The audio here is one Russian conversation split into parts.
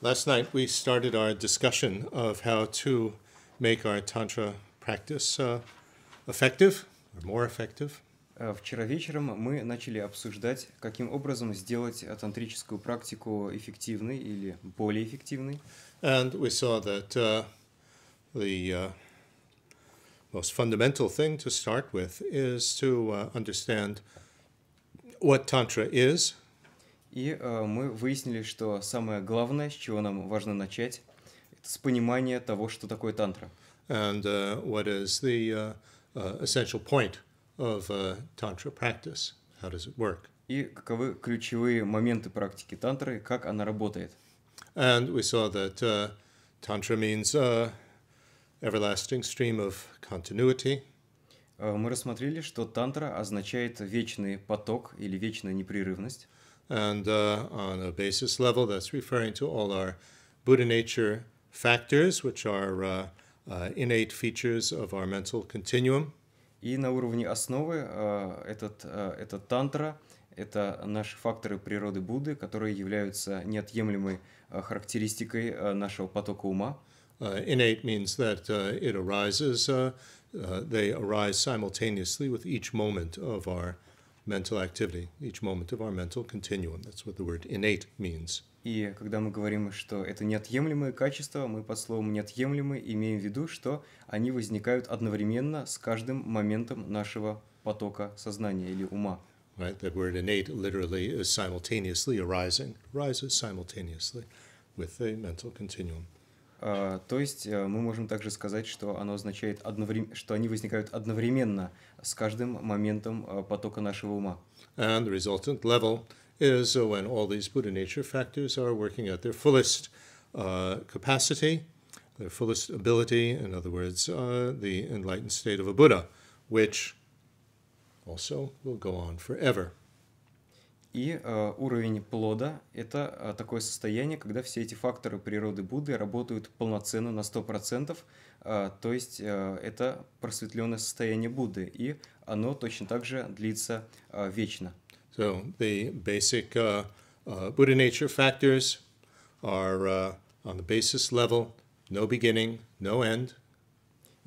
Last night we started our discussion of how to make our Tantra practice uh, effective or more effective. Э, вчера вечером мы начали обсуждать, каким образом сделать э, тантрическую практику эффективной или более эффективной. And we saw that uh, the uh, most fundamental thing to start with is to uh, understand what Tantra is – И э, мы выяснили, что самое главное, с чего нам важно начать, это с понимания того, что такое тантра. And uh, what is the uh, essential point of uh, tantra practice? How does it work? И каковы ключевые моменты практики тантры, как она работает? And we saw that uh, tantra means uh, everlasting stream of continuity. Мы рассмотрели, что тантра означает вечный поток или вечная непрерывность. And uh, on a basis level, that's referring to all our Buddha nature factors, which are uh, uh, innate features of our mental continuum. И на уровне основы э, этот, э, этот тантра – это наши факторы природы Будды, которые являются неотъемлемой э, характеристикой нашего потока ума. Uh, innate means that uh, it arises, uh, uh they arise simultaneously with each moment of our mental activity, each moment of our mental continuum. That's what the word innate means. И когда мы говорим, что это неотъемлемые качества, мы под словом «неотъемлемые» имеем в виду, что они возникают одновременно с каждым моментом нашего потока сознания или ума. Right, that word innate literally is simultaneously arising, arises simultaneously with the mental continuum. То есть мы можем также сказать, что оно означает одновременно, что они возникают одновременно с каждым моментом потока нашего ума. And the resultant level is when all these Buddha nature factors are working at their fullest uh, capacity, their fullest ability, in other words, uh, the enlightened state of a Buddha, which also will go on forever. И э, уровень плода – это э, такое состояние, когда все эти факторы природы Будды работают полноценно на 100%, э, то есть э, это просветленное состояние Будды, и оно точно так же длится э, вечно. So the basic uh, uh, Buddha nature factors are uh, on the basis level, no beginning, no end –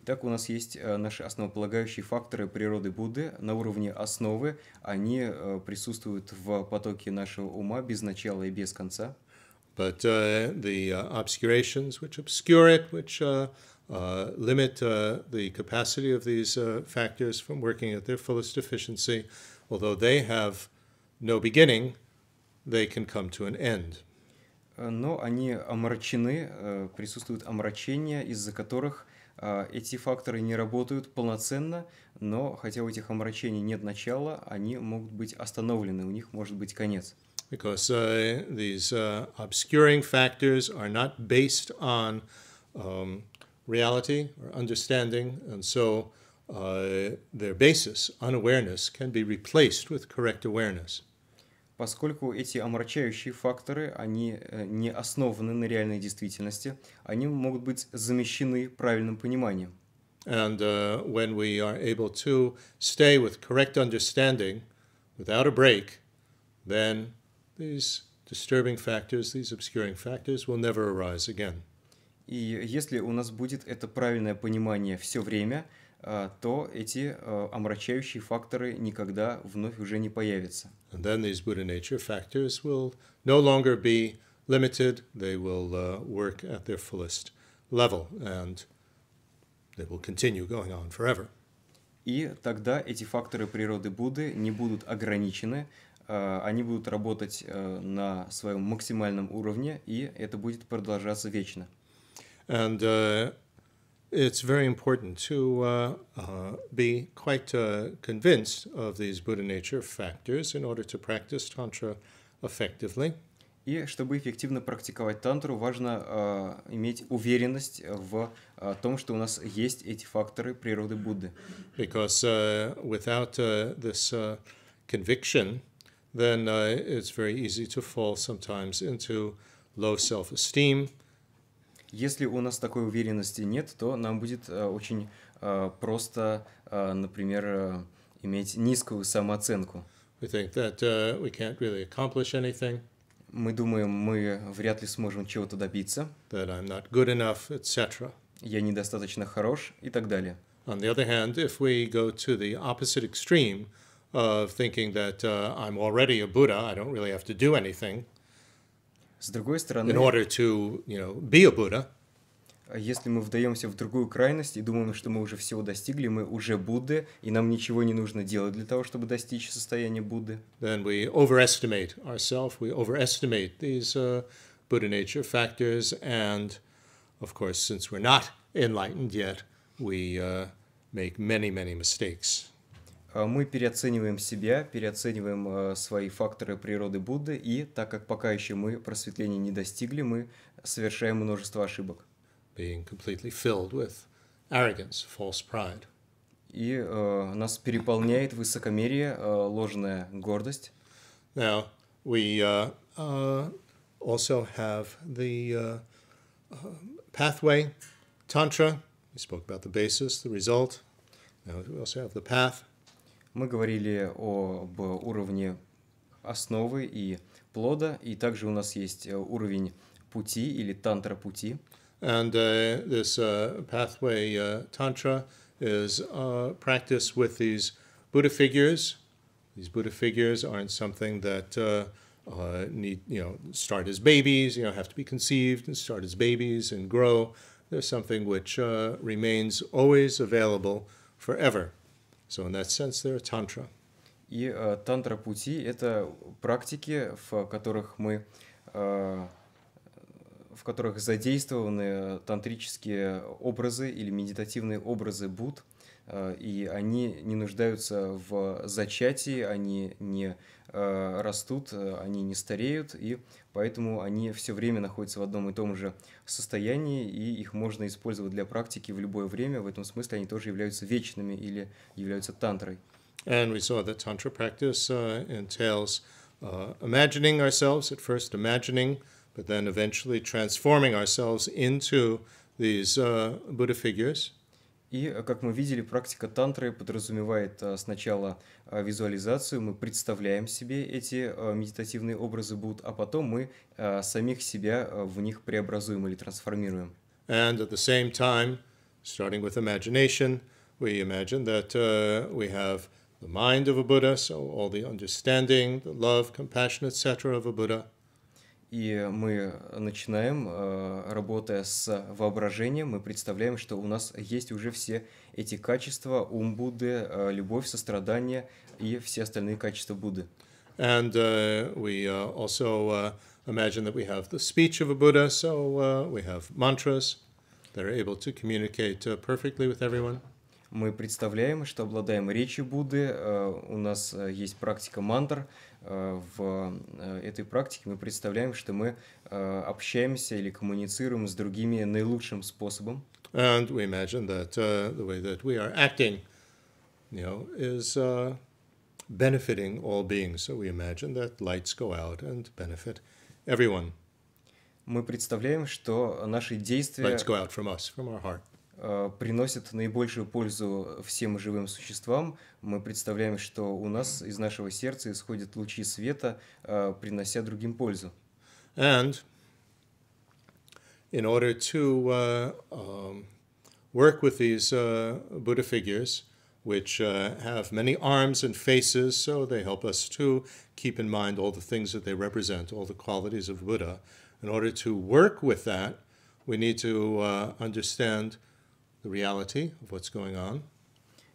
Итак, у нас есть э, наши основополагающие факторы природы Будды на уровне основы. Они э, присутствуют в потоке нашего ума без начала и без конца. But uh, the uh, obscurations which obscure it, which uh, uh, limit uh, the capacity of these uh, factors from working at their fullest efficiency, although they have no beginning, they can come to an end. Но они омрачены, присутствуют омрачения, из-за которых эти факторы не работают полноценно, но хотя у этих омрачений нет начала, они могут быть остановлены, у них может быть конец. Because uh, these uh, obscuring factors are not based on um, reality or understanding, and so uh, their basis, unawareness, can be replaced with correct awareness поскольку эти омрачающие факторы, они э, не основаны на реальной действительности, они могут быть замещены правильным пониманием. And uh, when we are able to stay with correct understanding, without a break, then these disturbing factors, these obscuring factors will never arise again. И если у нас будет это правильное понимание все время – а, то эти а, омрачающие факторы никогда вновь уже не появятся. And then these Buddha nature factors will no longer be limited. They will uh, work at their fullest level, and they will continue going on forever. И тогда эти факторы природы Будды не будут ограничены, а, они будут работать э, на своем максимальном уровне, и это будет продолжаться вечно. And uh, it's very important to uh, uh, be quite uh, convinced of these Buddha nature factors in order to practice Tantra effectively. И чтобы эффективно практиковать тантру, важно э, иметь уверенность в э, том, что у нас есть эти факторы природы Будды. Because uh, without uh, this uh, conviction, then uh, it's very easy to fall sometimes into low self-esteem, Если у нас такой уверенности нет, то нам будет очень просто, например, иметь низкую самооценку. We think that uh, we can't really accomplish anything. Мы думаем, мы вряд ли сможем чего-то добиться. That I'm not good enough, etc. Я недостаточно хорош и так далее. On the other hand, if we go to the opposite extreme of thinking that uh, I'm already a Buddha, I don't really have to do anything. С другой стороны... In order to, you know, be a Buddha. Если мы вдаемся в другую крайность и думаем, что мы уже всего достигли, мы уже Будды, и нам ничего не нужно делать для того, чтобы достичь состояния Будды. Then we overestimate ourselves, we overestimate these uh, Buddha nature factors, and of course, since we're not enlightened yet, we uh, make many, many mistakes. А мы переоцениваем себя, переоцениваем э, свои факторы природы Будды, и так как пока еще мы просветления не достигли, мы совершаем множество ошибок. Being completely filled with arrogance, false pride. И uh, нас переполняет высокомерие, uh, ложная гордость. Now, we uh, uh, also have the uh, pathway, tantra. We spoke about the basis, the result. Now we also have the path. Мы говорили об уровне основы и плода, и также у нас есть э, уровень пути или тантра пути. And uh, this uh, pathway uh, tantra is practiced with these Buddha figures. These Buddha figures aren't something that uh, uh, need you know start as babies. You know have to be conceived and start as babies and grow. There's something which uh, remains always available forever. So in that sense, they're tantra. И э, тантра пути это практики, в которых мы э, в которых задействованы тантрические образы или медитативные образы Будд, э, и они не нуждаются в зачатии, они не Э, растут, э, они не стареют, и поэтому они все время находятся в одном и том же состоянии, и их можно использовать для практики в любое время. В этом смысле они тоже являются вечными или являются тантрой. And we saw that tantra practice uh, entails uh, imagining ourselves, at first imagining, but then eventually transforming ourselves into these uh, Buddha figures. И, э, как мы видели, практика тантры подразумевает э, сначала э, визуализацию, мы представляем себе эти медитативные образы Будд, а потом мы самих себя в них преобразуем или трансформируем. And at the same time, starting with imagination, we imagine that uh, we have the mind of a Buddha, so all the understanding, the love, compassion, etc. of a Buddha – и мы начинаем, э, работая с воображением, мы представляем, что у нас есть уже все эти качества ум Будды, э, любовь, сострадание и все остальные качества Будды. And uh, we uh, also uh, imagine that we have the speech of a Buddha, so uh, we have mantras that are able to communicate uh, perfectly with everyone. Мы представляем, что обладаем речью Будды, у нас есть практика мантр, в этой практике мы представляем, что мы общаемся или коммуницируем с другими наилучшим способом. And we imagine that uh, the way that we are acting, you know, is uh, benefiting all beings. So we imagine that lights go out and benefit everyone. Мы представляем, что наши действия... Lights go out from us, from our heart. Э, приносит наибольшую пользу всем живым существам. Мы представляем, что у нас из нашего сердца исходят лучи света, э, принося другим пользу. And in order to uh, um, work with these uh, Buddha figures, which uh, have many arms and faces, so they help us to keep in mind all the things that they represent, all the qualities of Buddha. In order to work with that, we need to uh, understand – reality of what's going on.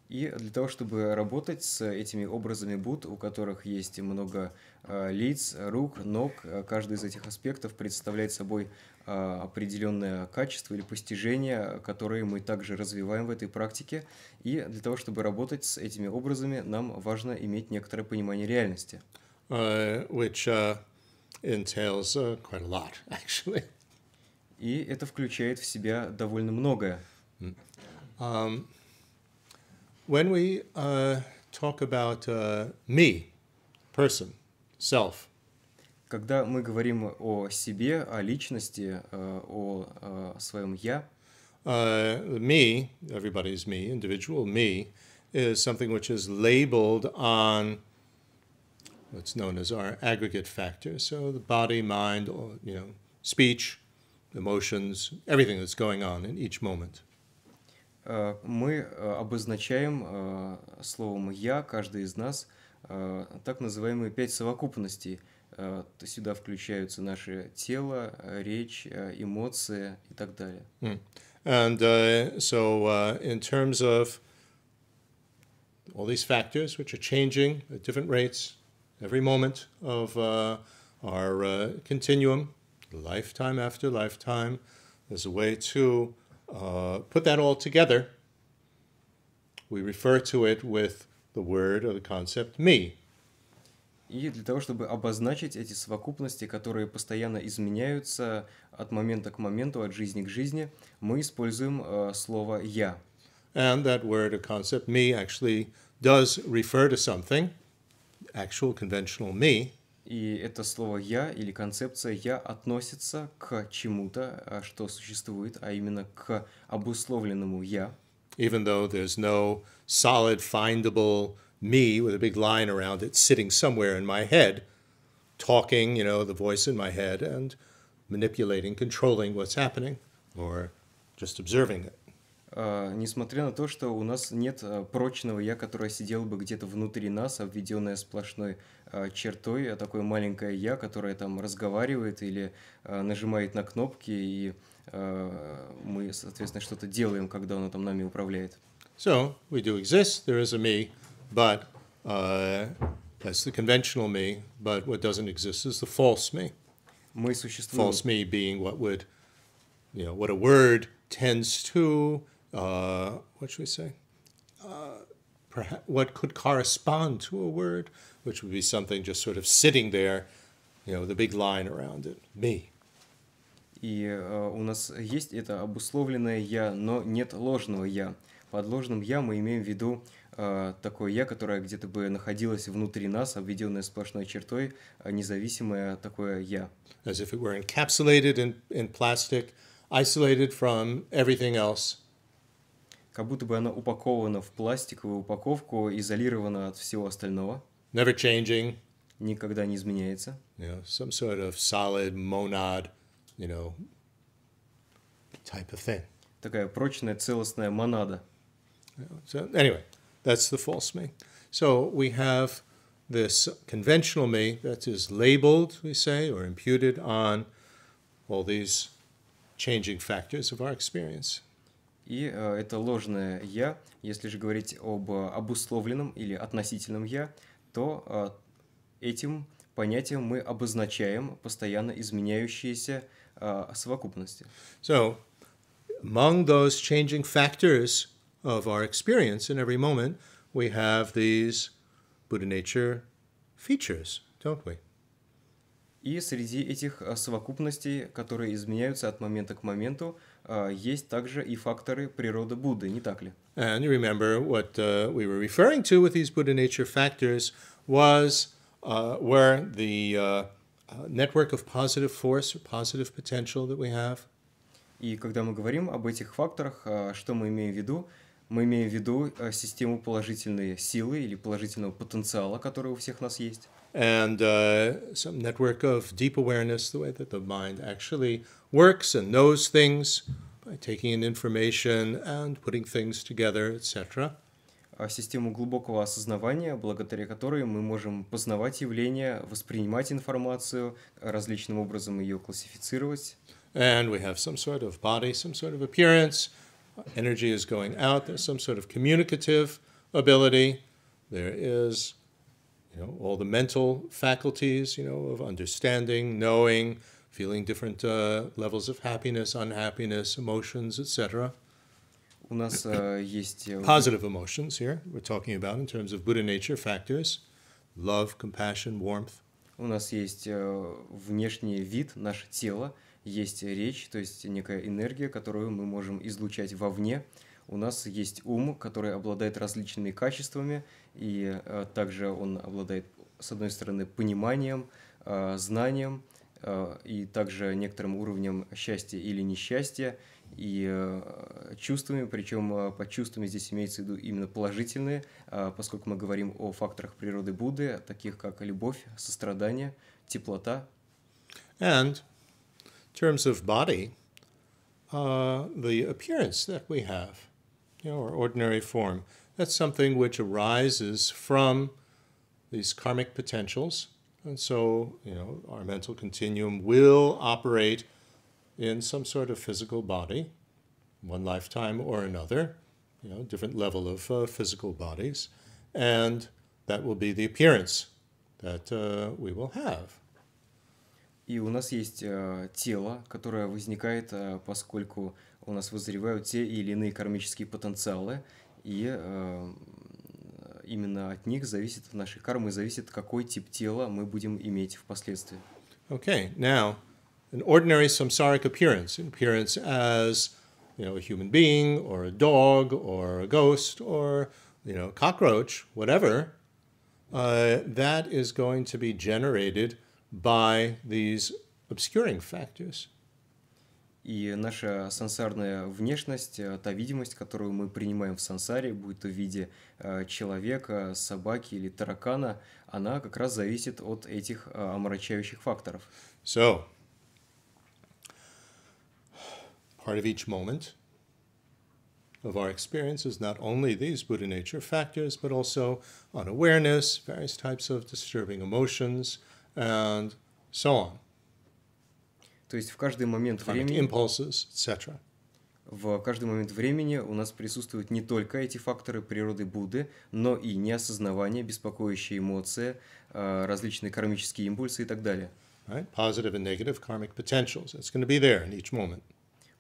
И для того, чтобы работать с этими образами Буд, у которых есть много э, лиц, рук, ног, э, каждый из этих аспектов представляет собой э, определенное качество или постижение, которые мы также развиваем в этой практике. И для того, чтобы работать с этими образами, нам важно иметь некоторое понимание реальности. Uh, which uh, entails uh, quite a lot, actually. И это включает в себя довольно многое. Um, when we uh, talk about uh, me, person, self. Когда мы говорим о себе, о личности, э, о э, своем я. Uh, me, everybody's me, individual me, is something which is labeled on what's known as our aggregate factor. So the body, mind, or, you know, speech, emotions, everything that's going on in each moment. мы обозначаем словом «я» каждый из нас так называемые пять совокупностей. Сюда включаются наше тело, речь, эмоции и так далее. And uh, so, uh, in terms of all these factors, which are changing at different rates every moment of uh, our continuum, lifetime after lifetime, there's a way to Uh, put that all together, we refer to it with the word or the concept me. И для того, чтобы обозначить эти совокупности, которые постоянно изменяются от момента к моменту, от жизни к жизни, мы используем uh, слово «я». And that word or concept, me, actually does refer to something, actual conventional me, И это слово «я» или концепция «я» относится к чему-то, что существует, а именно к обусловленному «я». Even though there's no solid, findable me with a big line around it sitting somewhere in my head, talking, you know, the voice in my head and manipulating, controlling what's happening or just observing it. А, несмотря на то, что у нас нет а, прочного я, которое сидело бы где-то внутри нас, обведенное а сплошной чертой, а такое маленькое я, которое там разговаривает или нажимает на кнопки, и мы, соответственно, что-то делаем, когда оно там нами управляет. So, we do exist, there is a me, but uh, that's the conventional me, but what doesn't exist is the false me. False me being what would, you know, what a word tends to, uh, what should we say? Uh, perhaps what could correspond to a word, which would be something just sort of sitting there, you know, the big line around it, me. И э, у нас есть это обусловленное «я», но нет ложного «я». Под ложным «я» мы имеем в виду э, такое «я», которое где-то бы находилось внутри нас, обведенное сплошной чертой, э, независимое такое «я». As if it were encapsulated in, in plastic, isolated from everything else – как будто бы она упакована в пластиковую упаковку, изолирована от всего остального. Never changing. Никогда не изменяется. You know, some sort of solid monad, you know, type of thing. Такая прочная целостная монада. So anyway, that's the false me. So we have this conventional me that is labeled, we say, or imputed on all these changing factors of our experience и э, это ложное «я». Если же говорить об э, обусловленном или относительном «я», то э, этим понятием мы обозначаем постоянно изменяющиеся совокупности. So, among those changing factors of our experience in every moment, we have these Buddha nature features, don't we? И среди этих совокупностей, которые изменяются от момента к моменту, а, есть также и факторы природы Будды, не так ли? And remember what uh, we were referring to with these Buddha nature factors was uh, were the uh, uh, network of positive force positive potential that we have. И когда мы говорим об этих факторах, а, что мы имеем в виду? Мы имеем в виду э, систему положительной силы или положительного потенциала, который у всех нас есть. and uh, some network of deep awareness, the way that the mind actually works and knows things by taking in information and putting things together, etc. Систему глубокого осознавания, благодаря которой мы можем познавать явления, воспринимать информацию, различным образом ее классифицировать. And we have some sort of body, some sort of appearance. Energy is going out. There's some sort of communicative ability. There is you know, all the mental faculties, you know, of understanding, knowing, feeling different uh, levels of happiness, unhappiness, emotions, etc. Э, э, Positive emotions here, we're talking about in terms of Buddha nature factors, love, compassion, warmth. У нас есть э, внешний вид, наше тело, есть речь, то есть некая энергия, которую мы можем излучать вовне, uh, у нас есть ум, который обладает различными качествами, и э, также он обладает, с одной стороны, пониманием, э, знанием, э, и также некоторым уровнем счастья или несчастья, и э, чувствами, причем э, под чувствами здесь имеется в виду именно положительные, э, поскольку мы говорим о факторах природы Будды, таких как любовь, сострадание, теплота. And in terms of body, uh, the appearance that we have – you know, or ordinary form. That's something which arises from these karmic potentials. And so, you know, our mental continuum will operate in some sort of physical body, one lifetime or another, you know, different level of uh, physical bodies. And that will be the appearance that uh, we will have. И у нас есть э, тело, которое возникает, э, поскольку у нас вызревают те или иные кармические потенциалы, и э, именно от них зависит в нашей карме, зависит какой тип тела мы будем иметь впоследствии. Okay, now an ordinary samsaric appearance, an appearance as you know a human being or a dog or a ghost or you know cockroach, whatever, uh, that is going to be generated by these obscuring factors и наша сансарная внешность, э, та видимость, которую мы принимаем в сансаре, будь то в виде э, человека, собаки или таракана, она как раз зависит от этих э, омрачающих факторов. So, part of each moment of our experience is not only these Buddha nature factors, but also unawareness, various types of disturbing emotions, and so on. То есть в каждый момент времени... Impulses, etc. В каждый момент времени у нас присутствуют не только эти факторы природы Будды, но и неосознавание, беспокоящие эмоции, а, различные кармические импульсы и так далее. Right? Positive and negative karmic potentials. It's going to be there in each moment.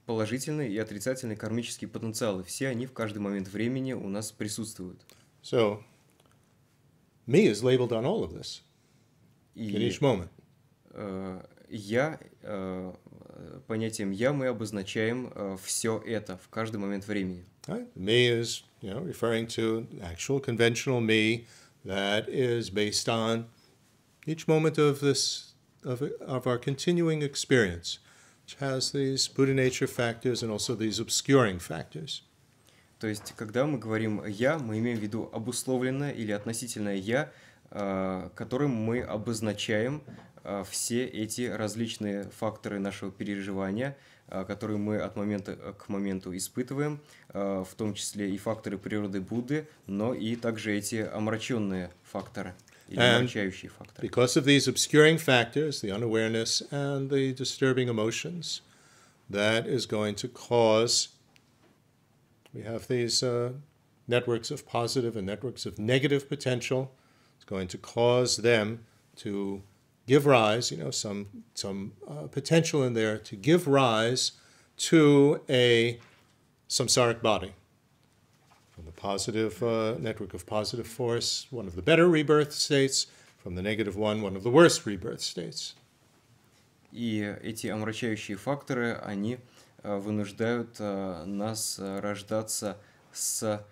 Положительный и отрицательный кармические потенциалы. Все они в каждый момент времени у нас присутствуют. So, me is labeled on all of this. in each moment. Uh, я, понятием я мы обозначаем все это в каждый момент времени. Me is, you know, referring to actual conventional me that is based on each moment of this of, of our continuing experience, which has these Buddha nature factors and also these obscuring factors. То есть, когда мы говорим «я», мы имеем в виду обусловленное или относительное «я», которым мы обозначаем все эти различные факторы нашего переживания, которые мы от момента к моменту испытываем, в том числе и факторы природы Будды, но и также эти омраченные факторы. And because of these obscuring factors, the unawareness and the disturbing emotions, that is going to cause, we have these uh, networks of positive and networks of negative potential, it's going to cause them to give rise, you know, some, some uh, potential in there to give rise to a samsaric body. From the positive uh, network of positive force, one of the better rebirth states, from the negative one, one of the worst rebirth states. И эти омрачающие факторы, они э, вынуждают э, нас э, рождаться с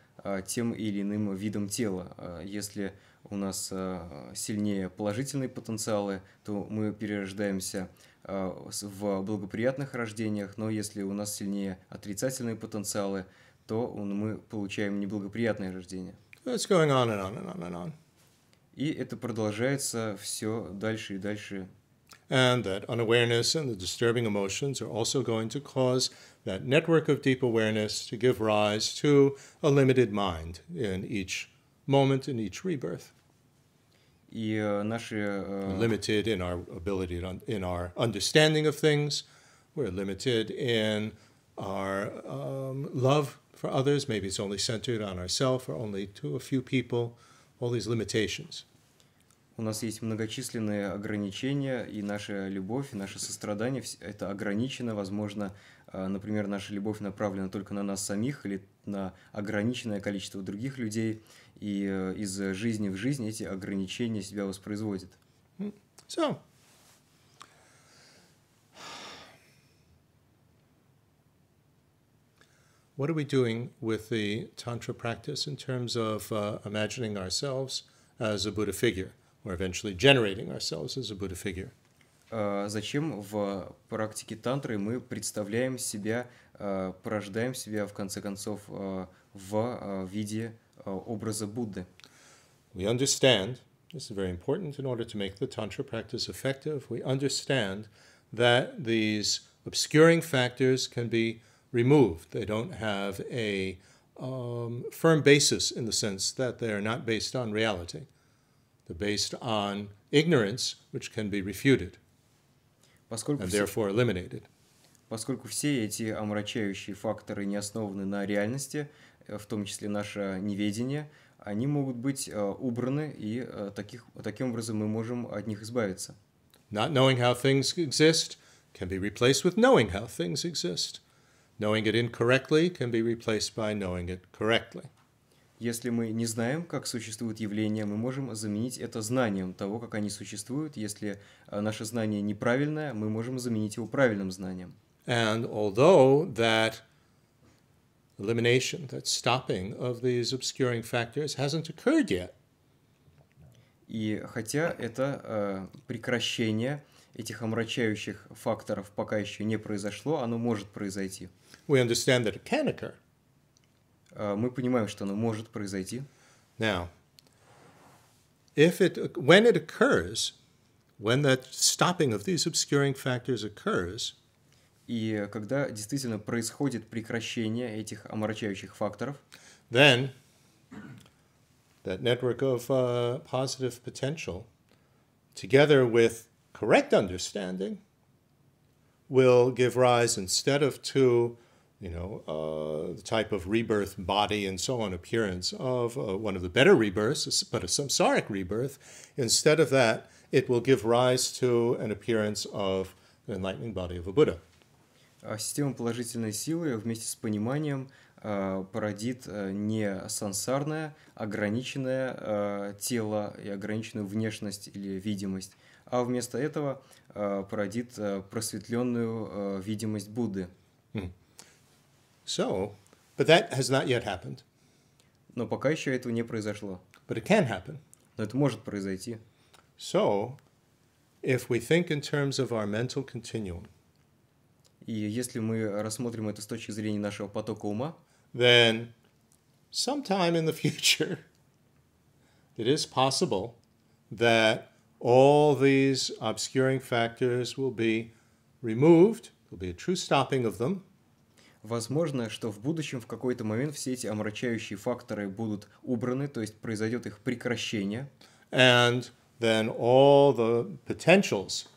тем или иным видом тела. Если у нас э, сильнее положительные потенциалы, то мы перерождаемся э, в благоприятных рождениях, но если у нас сильнее отрицательные потенциалы, то мы получаем неблагоприятные рождения. It's going on and on and on and on. И это продолжается все дальше и дальше. And that unawareness and the disturbing emotions are also going to cause that network of deep awareness to give rise to a limited mind in each moment, in each rebirth и наши... limited in our ability, to, in our understanding of things. We're limited in our um, love for others. Maybe it's only centered on ourselves or only to a few people. All these limitations. У нас есть многочисленные ограничения, и наша любовь, и наше сострадание – это ограничено. Возможно, например, наша любовь направлена только на нас самих или на ограниченное количество других людей, и из жизни в жизнь эти ограничения себя воспроизводят. Все. What are we doing with the Tantra practice in terms of uh, imagining ourselves as a Buddha figure, or eventually generating ourselves as a Buddha figure? Uh, зачем в практике тантры мы представляем себя Э, порождаем себя, в конце концов, э, в э, виде образа Будды. We understand, this is very important, in order to make the Tantra practice effective, we understand that these obscuring factors can be removed. They don't have a um, firm basis in the sense that they are not based on reality. They're based on ignorance, which can be refuted and therefore eliminated. Поскольку все эти омрачающие факторы не основаны на реальности, э, в том числе наше неведение, они могут быть э, убраны, и э, таких, таким образом мы можем от них избавиться. Not knowing how things exist can be replaced with knowing how things exist. Knowing it incorrectly can be replaced by knowing it correctly. Если мы не знаем, как существуют явления, мы можем заменить это знанием того, как они существуют. Если наше знание неправильное, мы можем заменить его правильным знанием. And although that elimination, that stopping of these obscuring factors hasn't occurred yet. И хотя это э, прекращение этих омрачающих факторов пока еще не произошло, оно может произойти. We understand that it can occur. Э, мы понимаем, что оно может произойти. Now, if it, when it occurs, when that stopping of these obscuring factors occurs, И когда действительно происходит прекращение этих омрачающих факторов, then that network of uh, positive potential, together with correct understanding, will give rise instead of to, you know, uh, the type of rebirth, body, and so on, appearance of uh, one of the better rebirths, but a samsaric rebirth. Instead of that, it will give rise to an appearance of an enlightening body of a Buddha. А, система положительной силы вместе с пониманием а, породит а, не сансарное, ограниченное тело и ограниченную внешность или видимость, а вместо этого породит просветленную видимость Будды. Хм. So, but that has not yet happened. Но пока еще этого не произошло. But it can happen. Но это может произойти. So, if we think in terms of our mental continuum, и если мы рассмотрим это с точки зрения нашего потока ума, then sometime in the future it is possible that all these obscuring factors will be removed, there'll be a true stopping of them. Возможно, что в будущем в какой-то момент все эти омрачающие факторы будут убраны, то есть произойдет их прекращение. And then all the potentials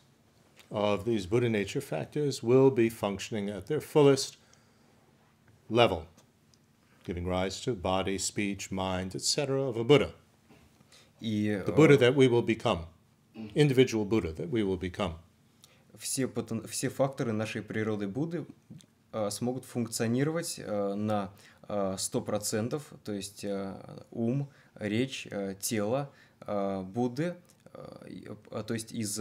of these Buddha nature factors will be functioning at their fullest level, giving rise to body, speech, mind, etc. of a Buddha. И, the Buddha э, that we will become, individual Buddha that we will become. Все, все факторы нашей природы Будды э, смогут функционировать э, на 100%, то есть ум, речь, тело Будды, то есть из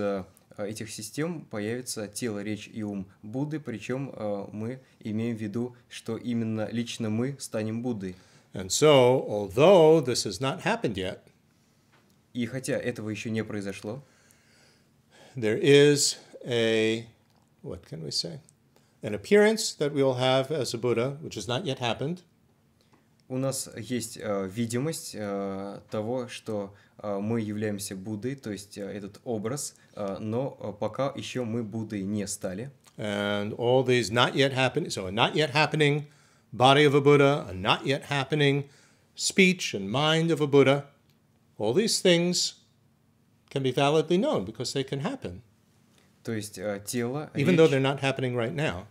этих систем появится тело, речь и ум Будды, причем мы имеем в виду, что именно лично мы станем Буддой. And so, although this has not happened yet, и хотя этого еще не произошло, there is a what can we say? An appearance that we will have as a Buddha, which has not yet happened у нас есть э, видимость э, того, что э, мы являемся Буддой, то есть э, этот образ, э, но пока еще мы Буддой не стали. And all these not yet happening, so a not yet happening body of a Buddha, a not yet happening speech and mind of a Buddha, all these things can be validly known because they can happen. То есть э, тело, even речь, though they're not happening right now.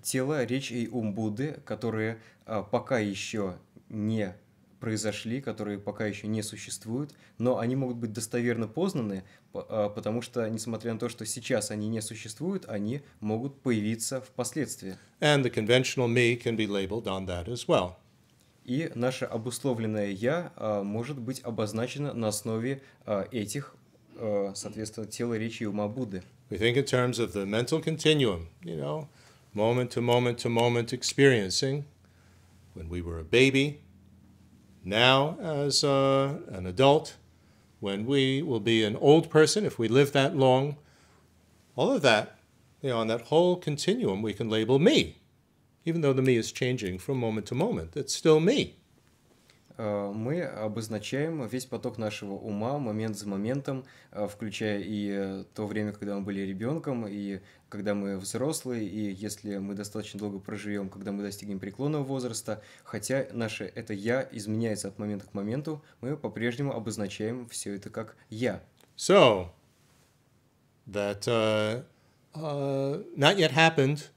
Тело, речь и ум Будды, которые э, пока еще не произошли, которые пока еще не существуют, но они могут быть достоверно познаны, а, потому что, несмотря на то, что сейчас они не существуют, они могут появиться впоследствии. And the conventional me can be labeled on that as well. И наше обусловленное «я» а, может быть обозначено на основе а, этих, соответственно, тела, речи и ума Будды. We think in terms of the mental continuum, you know, moment to moment to moment experiencing – when we were a baby, now as uh, an adult, when we will be an old person, if we live that long, all of that, you know, on that whole continuum, we can label me. Even though the me is changing from moment to moment, it's still me. Э, мы обозначаем весь поток нашего ума момент за моментом, э, включая и э, то время, когда мы были ребенком, и когда мы взрослые, и если мы достаточно долго проживем, когда мы достигнем преклонного возраста, хотя наше это «я» изменяется от момента к моменту, мы по-прежнему обозначаем все это как «я». So, that uh, uh, not yet happened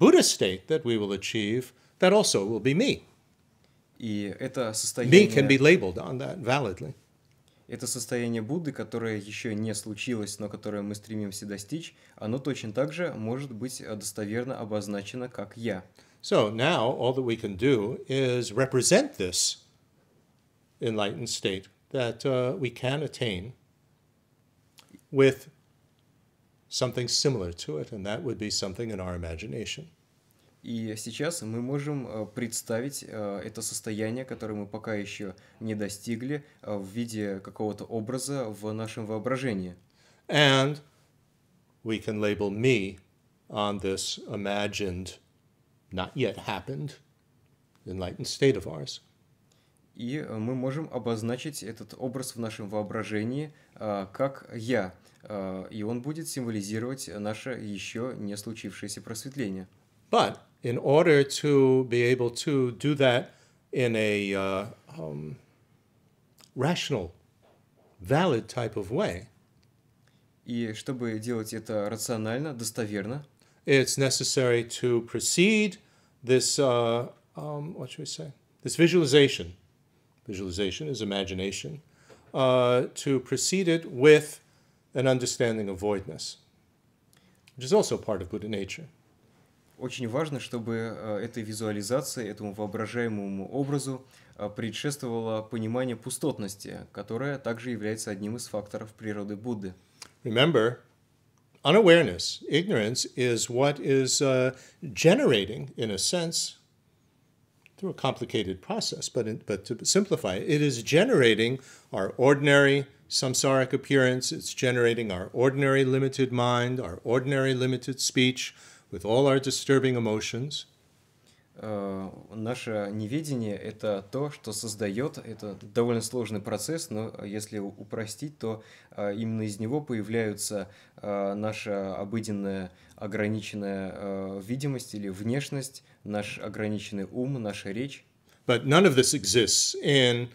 Buddhist state that we will achieve, that also will be me. И это состояние... Me can be labeled on that validly это состояние Будды, которое еще не случилось, но которое мы стремимся достичь, оно точно так же может быть достоверно обозначено как «я». So now all that we can do is represent this enlightened state that uh, we can attain with something similar to it, and that would be something in our imagination. И сейчас мы можем э, представить э, это состояние, которое мы пока еще не достигли, э, в виде какого-то образа в нашем воображении. And we can label me on this imagined, not yet happened, enlightened state of ours. И мы можем обозначить этот образ в нашем воображении как «я», и он будет символизировать наше еще не случившееся просветление. But in order to be able to do that in a uh, um, rational, valid type of way. И чтобы делать это рационально, достоверно, it's necessary to precede this, uh, um, what should we say, this visualization. Visualization is imagination. Uh, to precede it with an understanding of voidness, which is also part of Buddha nature. очень важно, чтобы этой визуализации, этому воображаемому образу предшествовало понимание пустотности, которое также является одним из факторов природы Будды. Remember, unawareness, ignorance is what is uh, generating, in a sense, through a complicated process, but, in, but to simplify it, it is generating our ordinary samsaric appearance, it's generating our ordinary limited mind, our ordinary limited speech, with all our disturbing emotions. Uh, наше неведение – это то, что создает, это довольно сложный процесс, но если упростить, то uh, именно из него появляются uh, наша обыденная ограниченная видимость или внешность, наш ограниченный ум, наша речь. But none of this exists in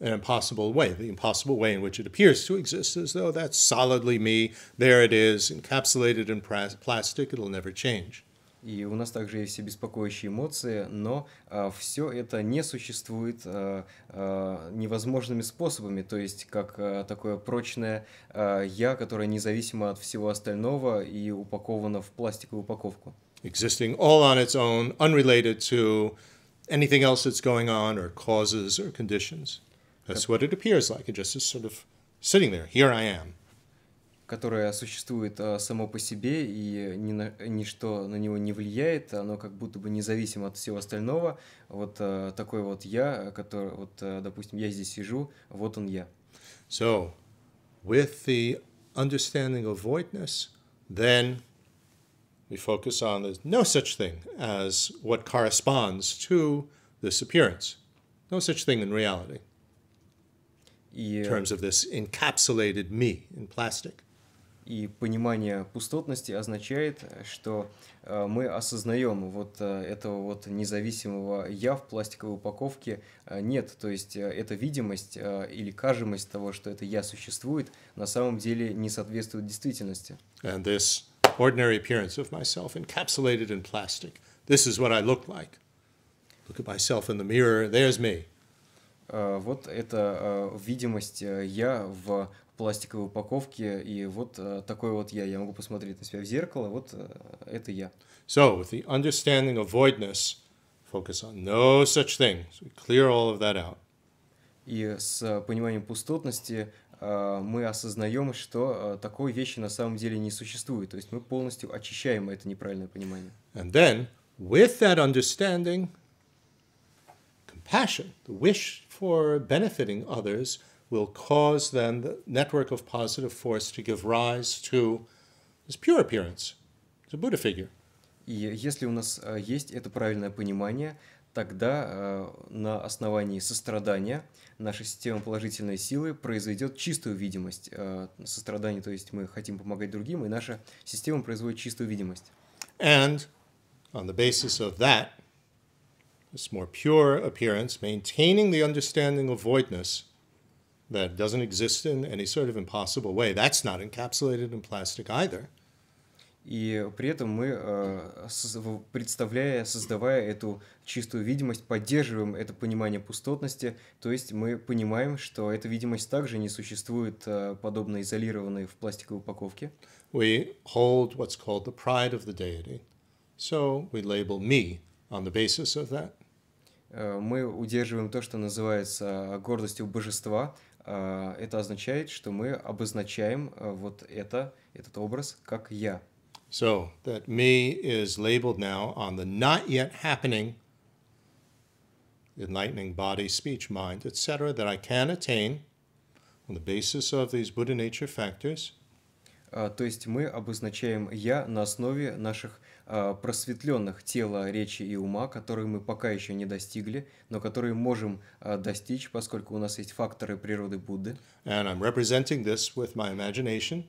an impossible way, the impossible way in which it appears to exist as though that's solidly me, there it is, encapsulated in plastic, it'll never change. И у нас также есть все беспокоящие эмоции, но э, все это не существует э, э, невозможными способами, то есть как э, такое прочное э, я, которое независимо от всего остального и упаковано в пластиковую упаковку. Existing all on its own, unrelated to anything else that's going on or causes or conditions. That's what it appears like. It just is sort of sitting there. Here I am. которое существует э, само по себе и ни на, ничто на него не влияет, оно как будто бы независимо от всего остального. Вот э, такой вот я, который, вот, э, допустим, я здесь сижу, вот он я. So, with the understanding of voidness, then we focus on there's no such thing as what corresponds to this appearance. No such thing in reality. и, terms of this encapsulated me in plastic. И понимание пустотности означает, что э, мы осознаем вот э, этого вот независимого я в пластиковой упаковке э, нет. То есть эта видимость или кажемость того, что это я существует, на самом деле не соответствует действительности. And this ordinary appearance of myself encapsulated in plastic. This is what I look like. Look at myself in the mirror, there's me. Э, вот это э, видимость э, я в пластиковой упаковке, и вот такой вот я. Я могу посмотреть на себя в зеркало, вот это я. So, with the understanding of voidness, focus on no such thing. So we clear all of that out. И с пониманием пустотности мы осознаем, что такой вещи на самом деле не существует. То есть мы полностью очищаем это неправильное понимание. And then, with that understanding, compassion, the wish for benefiting others will cause then the network of positive force to give rise to this pure appearance, the Buddha figure. И если у нас э, есть это правильное понимание, тогда э, на основании сострадания наша система положительной силы произведет чистую видимость. Э, Сострадание, то есть мы хотим помогать другим, и наша система производит чистую видимость. And on the basis of that, this more pure appearance, maintaining the understanding of voidness that doesn't exist in any sort of impossible way. That's not encapsulated in plastic either. И при этом мы, э, представляя, создавая эту чистую видимость, поддерживаем это понимание пустотности, то есть мы понимаем, что эта видимость также не существует э, подобно изолированной в пластиковой упаковке. We hold what's called the pride of the deity, so we label me on the basis of that. Э, мы удерживаем то, что называется гордостью божества. Э, это означает, что мы обозначаем э, вот это, этот образ как «я». So that me is labeled now on the not yet happening enlightening body, speech, mind, etc., that I can attain on the basis of these Buddha nature factors. Uh, то есть мы обозначаем «я» на основе наших просветленных тела, речи и ума, которые мы пока еще не достигли, но которые можем достичь, поскольку у нас есть факторы природы Будды. And I'm representing this with my imagination.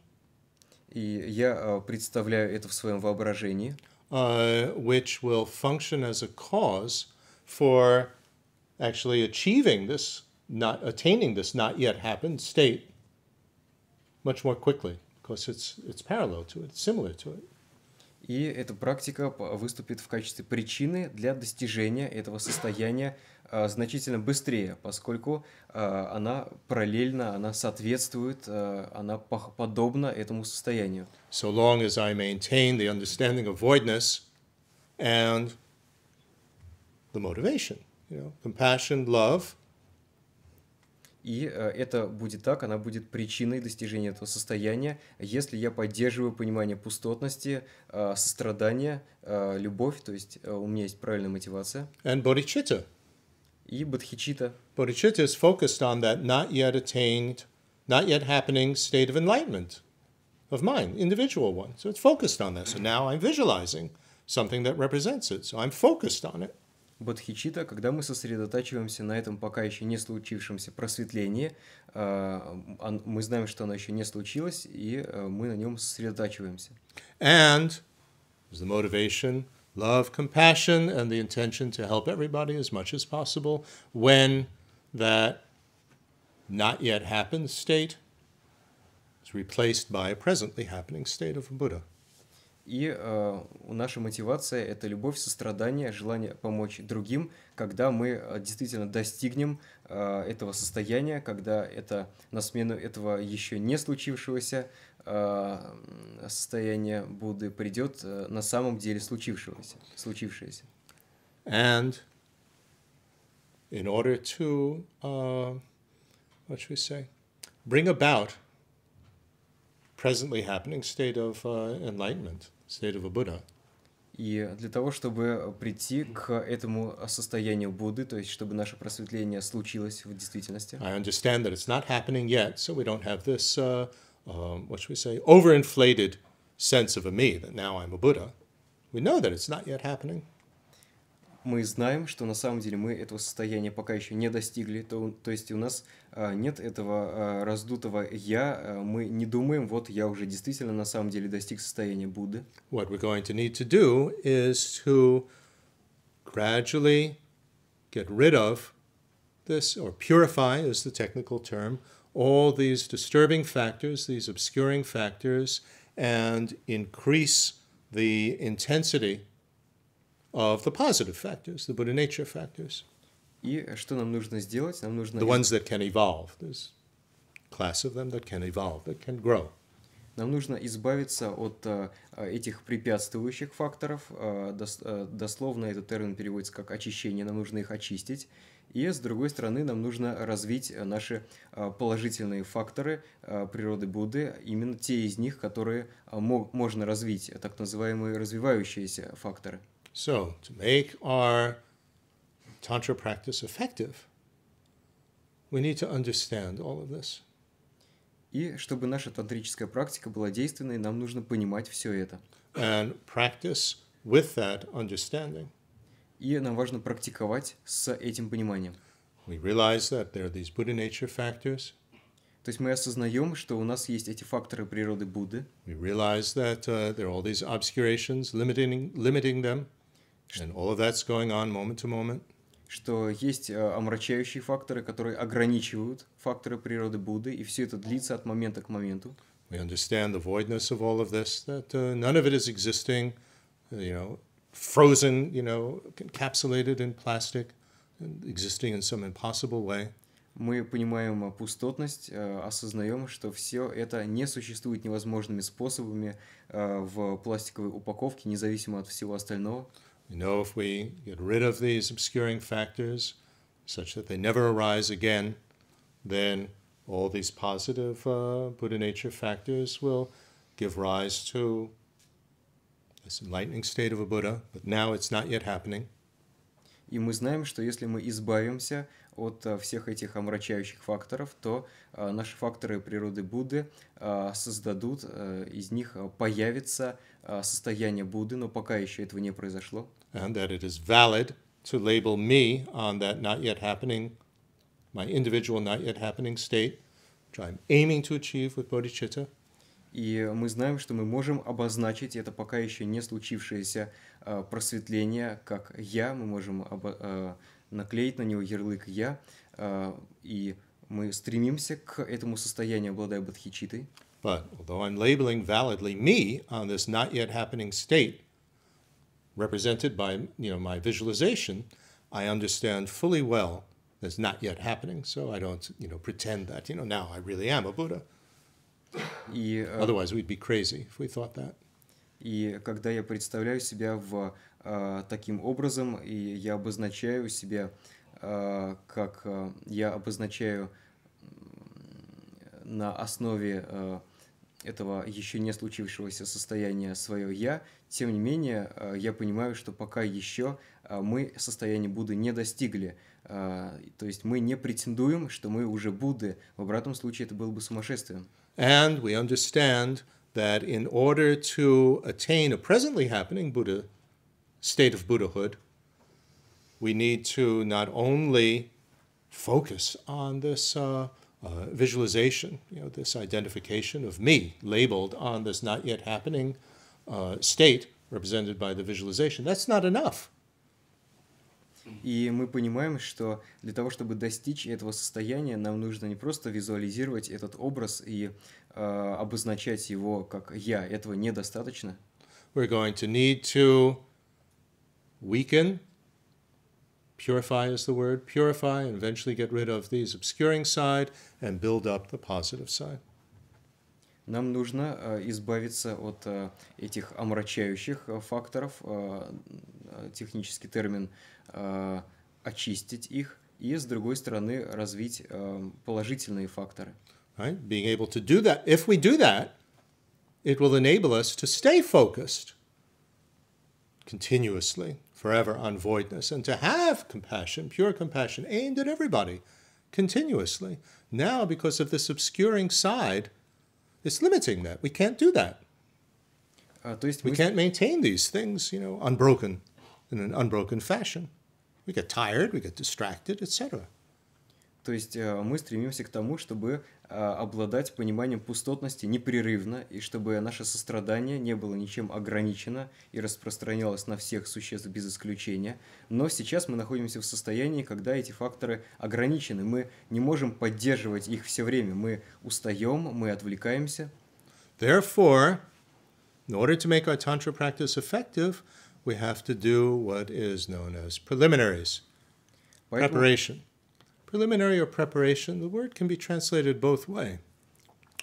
И я представляю это в своем воображении. Uh, which will function as a cause for actually achieving this, not attaining this not yet happened state much more quickly because it's, it's parallel to it, similar to it и эта практика выступит в качестве причины для достижения этого состояния а, значительно быстрее, поскольку а, она параллельно, она соответствует, а, она подобна этому состоянию. So long as I maintain the understanding of voidness and the motivation, you know, compassion, love, и это будет так, она будет причиной достижения этого состояния, если я поддерживаю понимание пустотности, сострадания, любовь, то есть у меня есть правильная мотивация. And bodhicitta. И бодхичита. Bodhicitta is focused on that not yet attained, not yet happening state of enlightenment of mind, individual one. So it's focused on that. So now I'm visualizing something that represents it. So I'm focused on it бодхичита, когда мы сосредотачиваемся на этом пока еще не случившемся просветлении. Мы знаем, что оно еще не случилось, и мы на нем сосредотачиваемся. And the motivation, love, compassion, and the intention to help everybody as much as possible when that not yet happened state is replaced by a presently happening state of Buddha. И э, наша мотивация – это любовь, сострадание, желание помочь другим, когда мы э, действительно достигнем э, этого состояния, когда это на смену этого еще не случившегося э, состояния Будды придет э, на самом деле случившегося, случившееся. And in order to, uh, what should we say, bring about presently happening state of uh, enlightenment – state of a Buddha. И для того, чтобы прийти к этому состоянию Будды, то есть чтобы наше просветление случилось в действительности. I understand that it's not happening yet, so we don't have this, uh, um, what should we say, overinflated sense of a me that now I'm a Buddha. We know that it's not yet happening. мы знаем, что на самом деле мы этого состояния пока еще не достигли, то, то есть у нас а, нет этого а, раздутого «я», а, мы не думаем, вот я уже действительно на самом деле достиг состояния Будды. What we're going to need to do is to gradually get rid of this, or purify is the technical term, all these disturbing factors, these obscuring factors, and increase the intensity of the positive factors, the Buddha nature factors. И что нам нужно сделать? Нам нужно... The ones that can evolve. There's class of them that can evolve, that can grow. Нам нужно избавиться от э, этих препятствующих факторов. Э, э, дословно этот термин переводится как очищение. Нам нужно их очистить. И с другой стороны, нам нужно развить наши положительные факторы природы Будды, именно те из них, которые можно развить, так называемые развивающиеся факторы. So, to make our Tantra practice effective, we need to understand all of this. И чтобы наша тантрическая практика была действенной, нам нужно понимать все это. And practice with that understanding. И нам важно практиковать с этим пониманием. We realize that there are these Buddha nature factors. То есть мы осознаем, что у нас есть эти факторы природы Будды. We realize that uh, there are all these obscurations limiting, limiting them. And all of that's going on moment to moment. Что есть э, омрачающие факторы, которые ограничивают факторы природы Будды, и все это длится от момента к моменту. We understand the voidness of all of this, that uh, none of it is existing, uh, you know, frozen, you know, encapsulated in plastic, existing in some impossible way. Мы понимаем э, пустотность, э, осознаем, что все это не существует невозможными способами в пластиковой упаковке, независимо от всего остального. We know if we get rid of these obscuring factors such that they never arise again, then all these positive uh, Buddha nature factors will give rise to this enlightening state of a Buddha, but now it's not yet happening. И мы знаем, что если мы избавимся от э, всех этих омрачающих факторов, то э, наши факторы природы Будды э, создадут, из них появится состояние Будды, но пока еще этого не произошло. And that it is valid to label me on that not yet happening, my individual not yet happening state, which I'm aiming to achieve with bodhicitta. И мы знаем, что мы можем обозначить это пока еще не случившееся просветление, как я, мы можем обо- наклеить на него ярлык «я», и мы стремимся к этому состоянию, обладая бодхичитой. But although I'm labeling validly me on this not yet happening state, represented by you know, my visualization, I understand fully well that's not yet happening, so I don't you know, pretend that you know, now I really am a Buddha. И, Otherwise we'd be crazy if we thought that. И когда я представляю себя в а, таким образом, и я обозначаю себя а, как а, я обозначаю на основе этого еще не случившегося состояния свое «я», тем не менее, я понимаю, что пока еще мы состояние Будды не достигли. То есть мы не претендуем, что мы уже Будды. В обратном случае это было бы сумасшествием. And we understand that in order to attain a presently happening Buddha state of Buddhahood, we need to not only focus on this uh, uh, visualization, you know, this identification of me labeled on this not yet happening uh, state represented by the visualization. That's not enough. И мы понимаем, что для того, чтобы достичь этого состояния, нам нужно не просто визуализировать этот образ и э, обозначать его как я. Этого недостаточно. We're going to need to weaken, purify is the word, purify and eventually get rid of these obscuring side and build up the positive side. Нам нужно э, избавиться от э, этих омрачающих э, факторов, э, э, технический термин э, очистить их, и с другой стороны развить э, положительные факторы. Right? Being able to do that, if we do that, it will enable us to stay focused continuously forever on voidness, and to have compassion, pure compassion, aimed at everybody continuously. Now, because of this obscuring side, it's limiting that. We can't do that. Uh, we can't maintain these things, you know, unbroken, in an unbroken fashion. We get tired, we get distracted, etc. То есть э, мы стремимся к тому, чтобы А, обладать пониманием пустотности непрерывно, и чтобы наше сострадание не было ничем ограничено и распространялось на всех существ без исключения. Но сейчас мы находимся в состоянии, когда эти факторы ограничены. Мы не можем поддерживать их все время. Мы устаем, мы отвлекаемся. Therefore, in order to make our tantra practice effective, we have to do what is known as preliminaries, Поэтому... Preliminary or preparation, the word can be translated both way,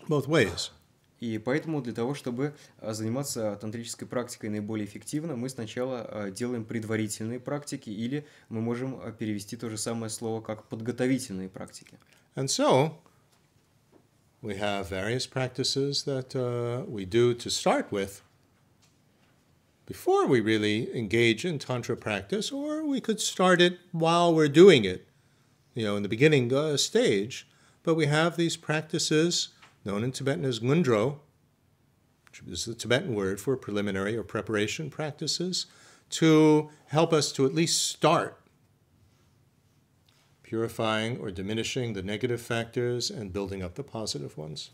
both ways. И поэтому для того, чтобы заниматься тантрической практикой наиболее эффективно, мы сначала делаем предварительные практики, или мы можем перевести то же самое слово как подготовительные практики. And so, we have various practices that uh, we do to start with before we really engage in tantra practice, or we could start it while we're doing it you know, in the beginning uh, stage, but we have these practices known in Tibetan as gundro, which is the Tibetan word for preliminary or preparation practices, to help us to at least start purifying or diminishing the negative factors and building up the positive ones.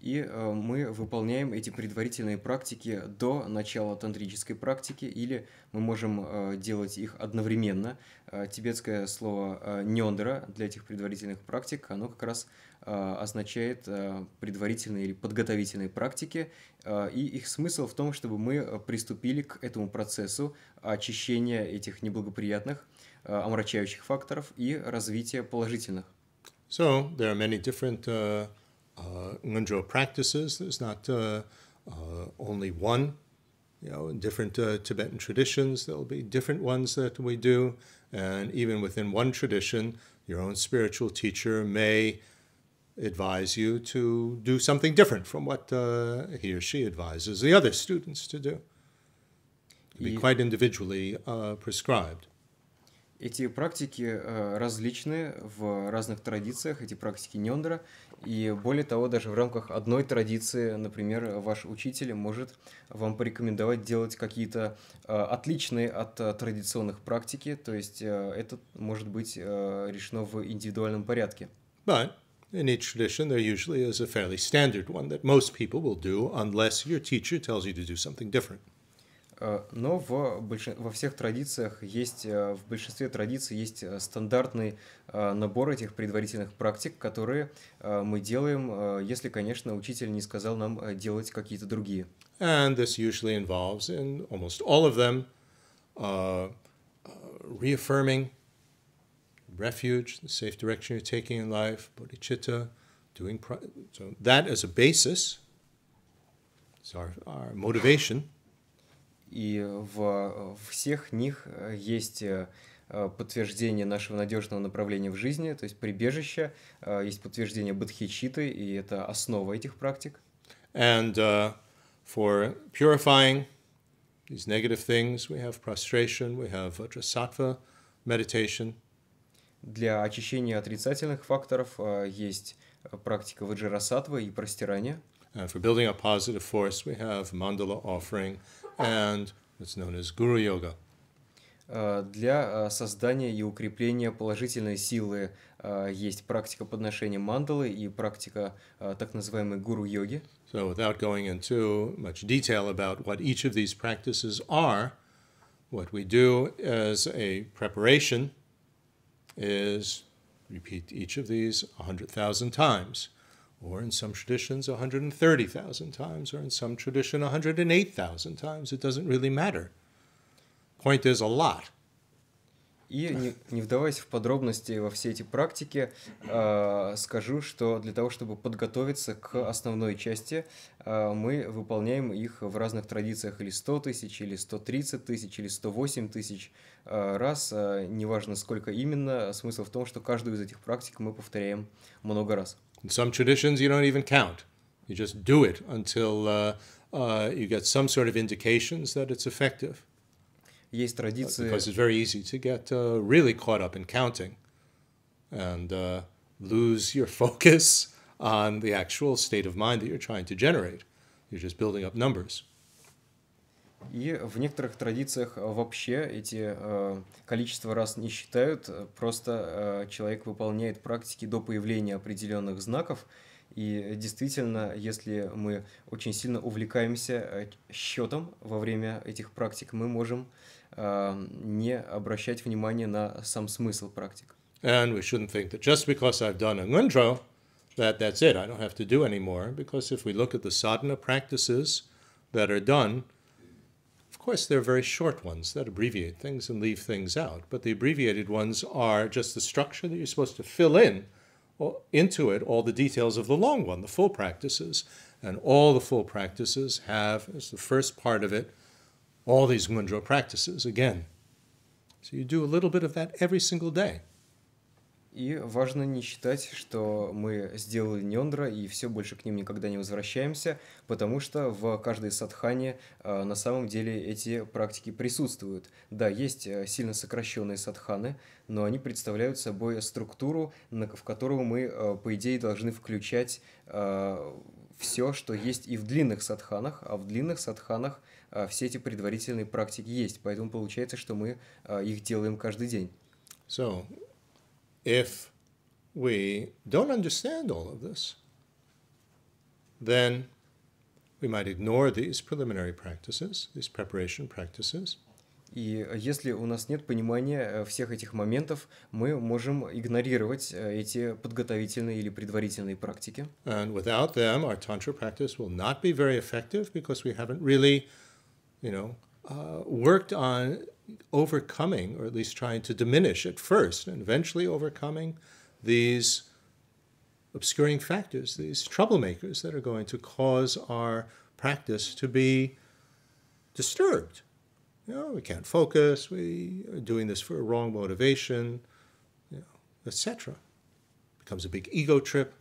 и э, мы выполняем эти предварительные практики до начала тантрической практики, или мы можем э, делать их одновременно. Э, тибетское слово «нендра» для этих предварительных практик, оно как раз означает предварительные или подготовительные практики, и их смысл в том, чтобы мы приступили к этому процессу очищения этих неблагоприятных, омрачающих факторов и развития положительных. So, there are many different uh... uh, Ngunjo practices. There's not uh, uh, only one. You know, in different uh, Tibetan traditions, there'll be different ones that we do. And even within one tradition, your own spiritual teacher may advise you to do something different from what uh, he or she advises the other students to do. It'll be quite individually uh, prescribed. Эти практики э, различны в разных традициях, эти практики Нендра, И более того, даже в рамках одной традиции, например, ваш учитель может вам порекомендовать делать какие-то э, отличные от э, традиционных практики, то есть э, это может быть э, решено в индивидуальном порядке. But in each tradition there usually is a fairly standard one that most people will do unless your teacher tells you to do something different. Э, но в больш... во всех традициях есть, э, в большинстве традиций есть э, стандартный набор этих предварительных практик, которые мы делаем, если, конечно, учитель не сказал нам делать какие-то другие. And this usually involves in almost all of them uh, uh reaffirming refuge, the safe direction you're taking in life, bodhicitta, doing... Pro- so that as a basis is our, our motivation и в всех них э, есть э, э, подтверждение нашего надежного направления в жизни, то есть прибежище, есть подтверждение бодхичиты, и это основа этих практик. And uh, for purifying these negative things, we have prostration, we have vajrasattva meditation. Для очищения отрицательных факторов есть практика ваджрасатвы и простирания. And for building up positive force, we have mandala offering, and it's known as Guru Yoga. Для создания и укрепления положительной силы есть практика подношения мандалы и практика так называемой гуру-йоги. So without going into much detail about what each of these practices are, what we do as a preparation is repeat each of these a 100,000 times – or in some traditions 130,000 times, or in some tradition 108,000 times. It doesn't really matter. Point is a lot. И не, не вдаваясь в подробности во все эти практики, э, скажу, что для того, чтобы подготовиться к основной части, э, мы выполняем их в разных традициях или 100 тысяч, или 130 тысяч, или 108 тысяч э, раз, э, неважно сколько именно. Смысл в том, что каждую из этих практик мы повторяем много раз. In some traditions, you don't even count. You just do it until uh, uh, you get some sort of indications that it's effective. Есть uh, традиции... Because it's very easy to get uh, really caught up in counting and uh, lose your focus on the actual state of mind that you're trying to generate. You're just building up numbers. И в некоторых традициях вообще эти э, количество раз не считают, просто э, человек выполняет практики до появления определенных знаков. И действительно, если мы очень сильно увлекаемся э, счетом во время этих практик, мы можем э, не обращать внимания на сам смысл практик. And we shouldn't think that just because I've done a ngundro, that that's it. I don't have to do anymore. Because if we look at the sadhana practices that are done, course, there are very short ones that abbreviate things and leave things out, but the abbreviated ones are just the structure that you're supposed to fill in or into it all the details of the long one, the full practices. And all the full practices have, as the first part of it, all these Mundra practices again. So you do a little bit of that every single day. И важно не считать, что мы сделали Нендра и все больше к ним никогда не возвращаемся, потому что в каждой садхане э, на самом деле эти практики присутствуют. Да, есть э, сильно сокращенные садханы, но они представляют собой структуру, на, в которую мы, э, по идее, должны включать э, все, что есть и в длинных садханах, а в длинных садханах э, все эти предварительные практики есть, поэтому получается, что мы э, их делаем каждый день. So, if we don't understand all of this, then we might ignore these preliminary practices, these preparation practices. И э, если у нас нет понимания э, всех этих моментов, мы можем игнорировать э, эти подготовительные или предварительные практики. And without them, our tantra practice will not be very effective because we haven't really, you know, uh, worked on overcoming, or at least trying to diminish at first, and eventually overcoming these obscuring factors, these troublemakers that are going to cause our practice to be disturbed. You know, we can't focus, we are doing this for a wrong motivation, you know, etc. Becomes a big ego trip.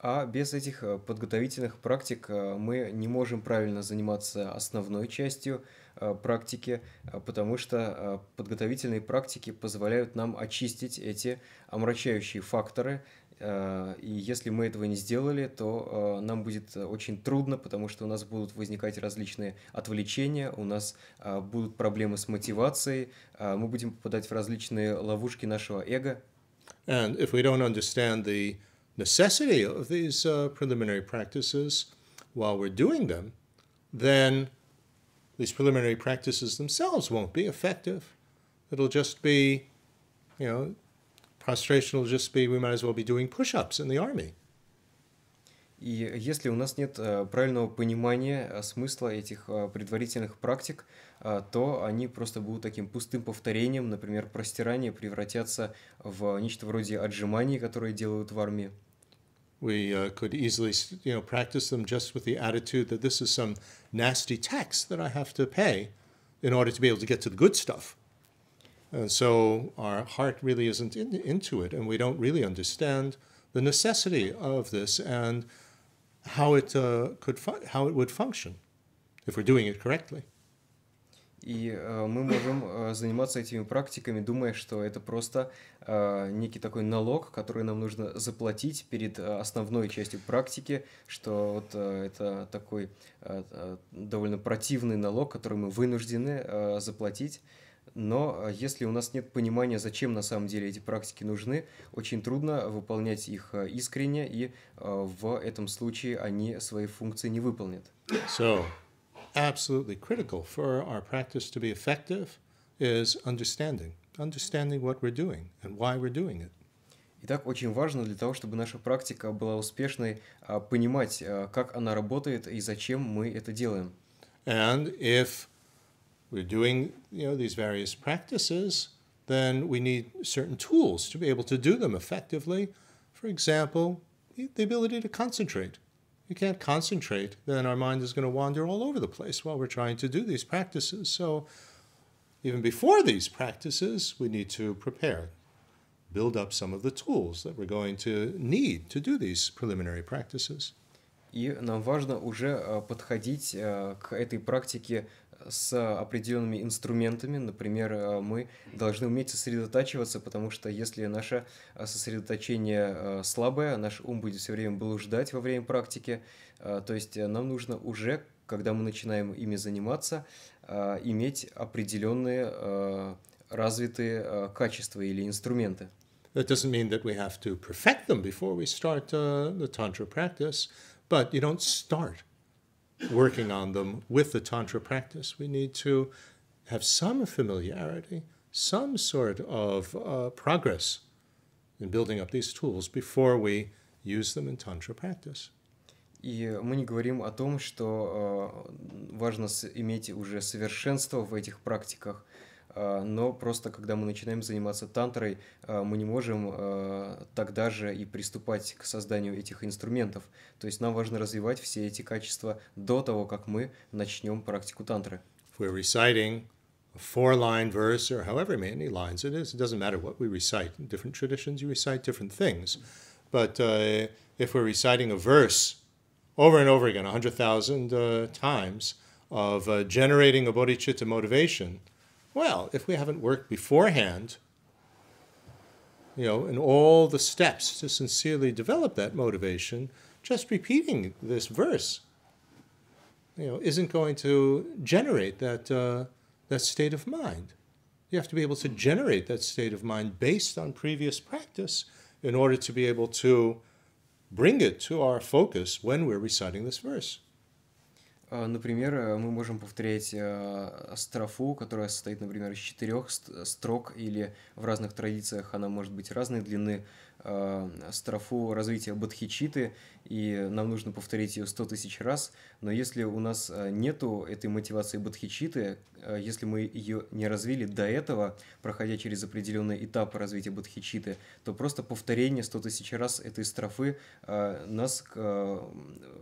А без этих э, подготовительных практик э, мы не можем правильно заниматься основной частью – Э, практики, э, потому что э, подготовительные практики позволяют нам очистить эти омрачающие факторы, и если мы этого не сделали, то нам будет очень трудно, потому что у нас будут возникать различные отвлечения, у нас будут проблемы с мотивацией, мы будем попадать в различные ловушки нашего эго. And if we don't understand the necessity of these uh, preliminary practices while we're doing them, then these preliminary practices themselves won't be effective. It'll just be, you know, prostration will just be, we might as well be doing push-ups in the army. И если у нас нет э, правильного понимания э, смысла этих э, предварительных практик, то они просто будут таким пустым повторением, например, простирание превратятся в нечто вроде отжиманий, которые делают в армии. We uh, could easily, you know, practice them just with the attitude that this is some nasty tax that I have to pay in order to be able to get to the good stuff. And so our heart really isn't in, into it, and we don't really understand the necessity of this and how it uh, could how it would function if we're doing it correctly. И э, мы можем э, заниматься этими практиками, думая, что это просто э, некий такой налог, который нам нужно заплатить перед э, основной частью практики, что вот э, это такой э, э довольно противный налог, который мы вынуждены э, заплатить. Но э, если у нас нет понимания, зачем на самом деле эти практики нужны, очень трудно выполнять их э, искренне, и в этом случае они свои функции не выполнят. So, absolutely critical for our practice to be effective is understanding. Understanding what we're doing and why we're doing it. Итак, очень важно для того, чтобы наша практика была успешной, понимать, как она работает и зачем мы это делаем. And if we're doing, you know, these various practices, then we need certain tools to be able to do them effectively. For example, the ability to concentrate we can't concentrate, then our mind is going to wander all over the place while we're trying to do these practices. So, even before these practices, we need to prepare, build up some of the tools that we're going to need to do these preliminary practices. И нам важно уже э, подходить э, к этой практике с определенными инструментами. Например, э, мы должны уметь сосредотачиваться, потому что если наше э, сосредоточение э, слабое, наш ум будет все время блуждать во время практики, то есть нам нужно уже, когда мы начинаем ими заниматься, иметь определенные развитые качества или инструменты. That doesn't mean that we have to perfect them before we start uh, the tantra practice, but you don't start working on them with the Tantra practice. We need to have some familiarity, some sort of uh, progress in building up these tools before we use them in Tantra practice. И мы не говорим о том, что э, важно иметь уже совершенство в этих практиках, но просто когда мы начинаем заниматься тантрой, мы не можем тогда же и приступать к созданию этих инструментов. То есть нам важно развивать все эти качества до того, как мы начнем практику тантры. We're reciting a four-line verse or however many lines it is. It doesn't matter what we recite. In different traditions, you recite different things. But uh, if we're reciting a verse over and over again, 100,000 uh, times, of uh, generating a bodhicitta motivation – Well, if we haven't worked beforehand, you know, in all the steps to sincerely develop that motivation, just repeating this verse, you know, isn't going to generate that, uh, that state of mind. You have to be able to generate that state of mind based on previous practice in order to be able to bring it to our focus when we're reciting this verse. А, например, э, мы можем повторять э, строфу, которая состоит, например, из четырех строк, или в разных традициях она может быть разной длины, э, строфу развития бодхичиты и нам нужно повторить ее 100 тысяч раз, но если у нас э, нету этой мотивации бодхичиты, э, если мы ее не развили до этого, проходя через определенный этап развития бодхичиты, то просто повторение 100 тысяч раз этой строфы э, нас,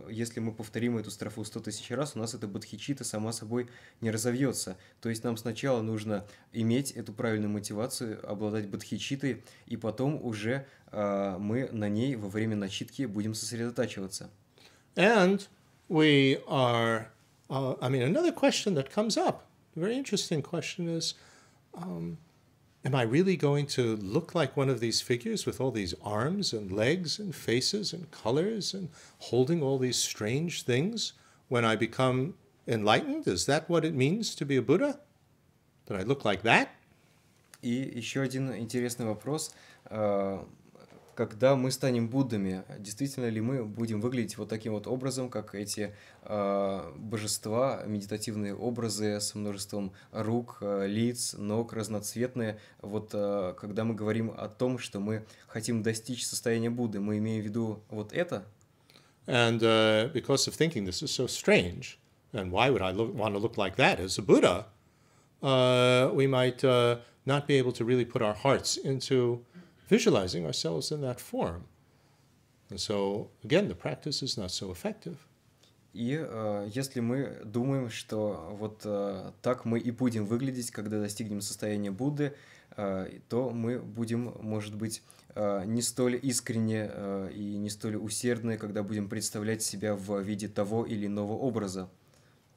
если мы повторим эту строфу 100 тысяч раз, у нас эта бодхичита сама собой не разовьется. То есть нам сначала нужно иметь эту правильную мотивацию, обладать бодхичитой, и потом уже мы на ней во время начитки будем сосредоточены сосредотачиваться. And we are, uh, I mean, another question that comes up, A very interesting question is, um, am I really going to look like one of these figures with all these arms and legs and faces and colors and holding all these strange things when I become enlightened? Is that what it means to be a Buddha? That I look like that? И еще один интересный вопрос. Э, когда мы станем Буддами, действительно ли мы будем выглядеть вот таким вот образом, как эти э, божества, медитативные образы с множеством рук, э, лиц, ног, разноцветные. Вот э, когда мы говорим о том, что мы хотим достичь состояния Будды, мы имеем в виду вот это? And uh, because of thinking this is so strange, and why would I look, want to look like that as a Buddha, uh, we might uh, not be able to really put our hearts into visualizing ourselves in that form. And so, again, the practice is not so effective. И э, если мы думаем, что вот э, так мы и будем выглядеть, когда достигнем состояния Будды, э, то мы будем, может быть, э, не столь искренне э, и не столь усердны, когда будем представлять себя в виде того или иного образа.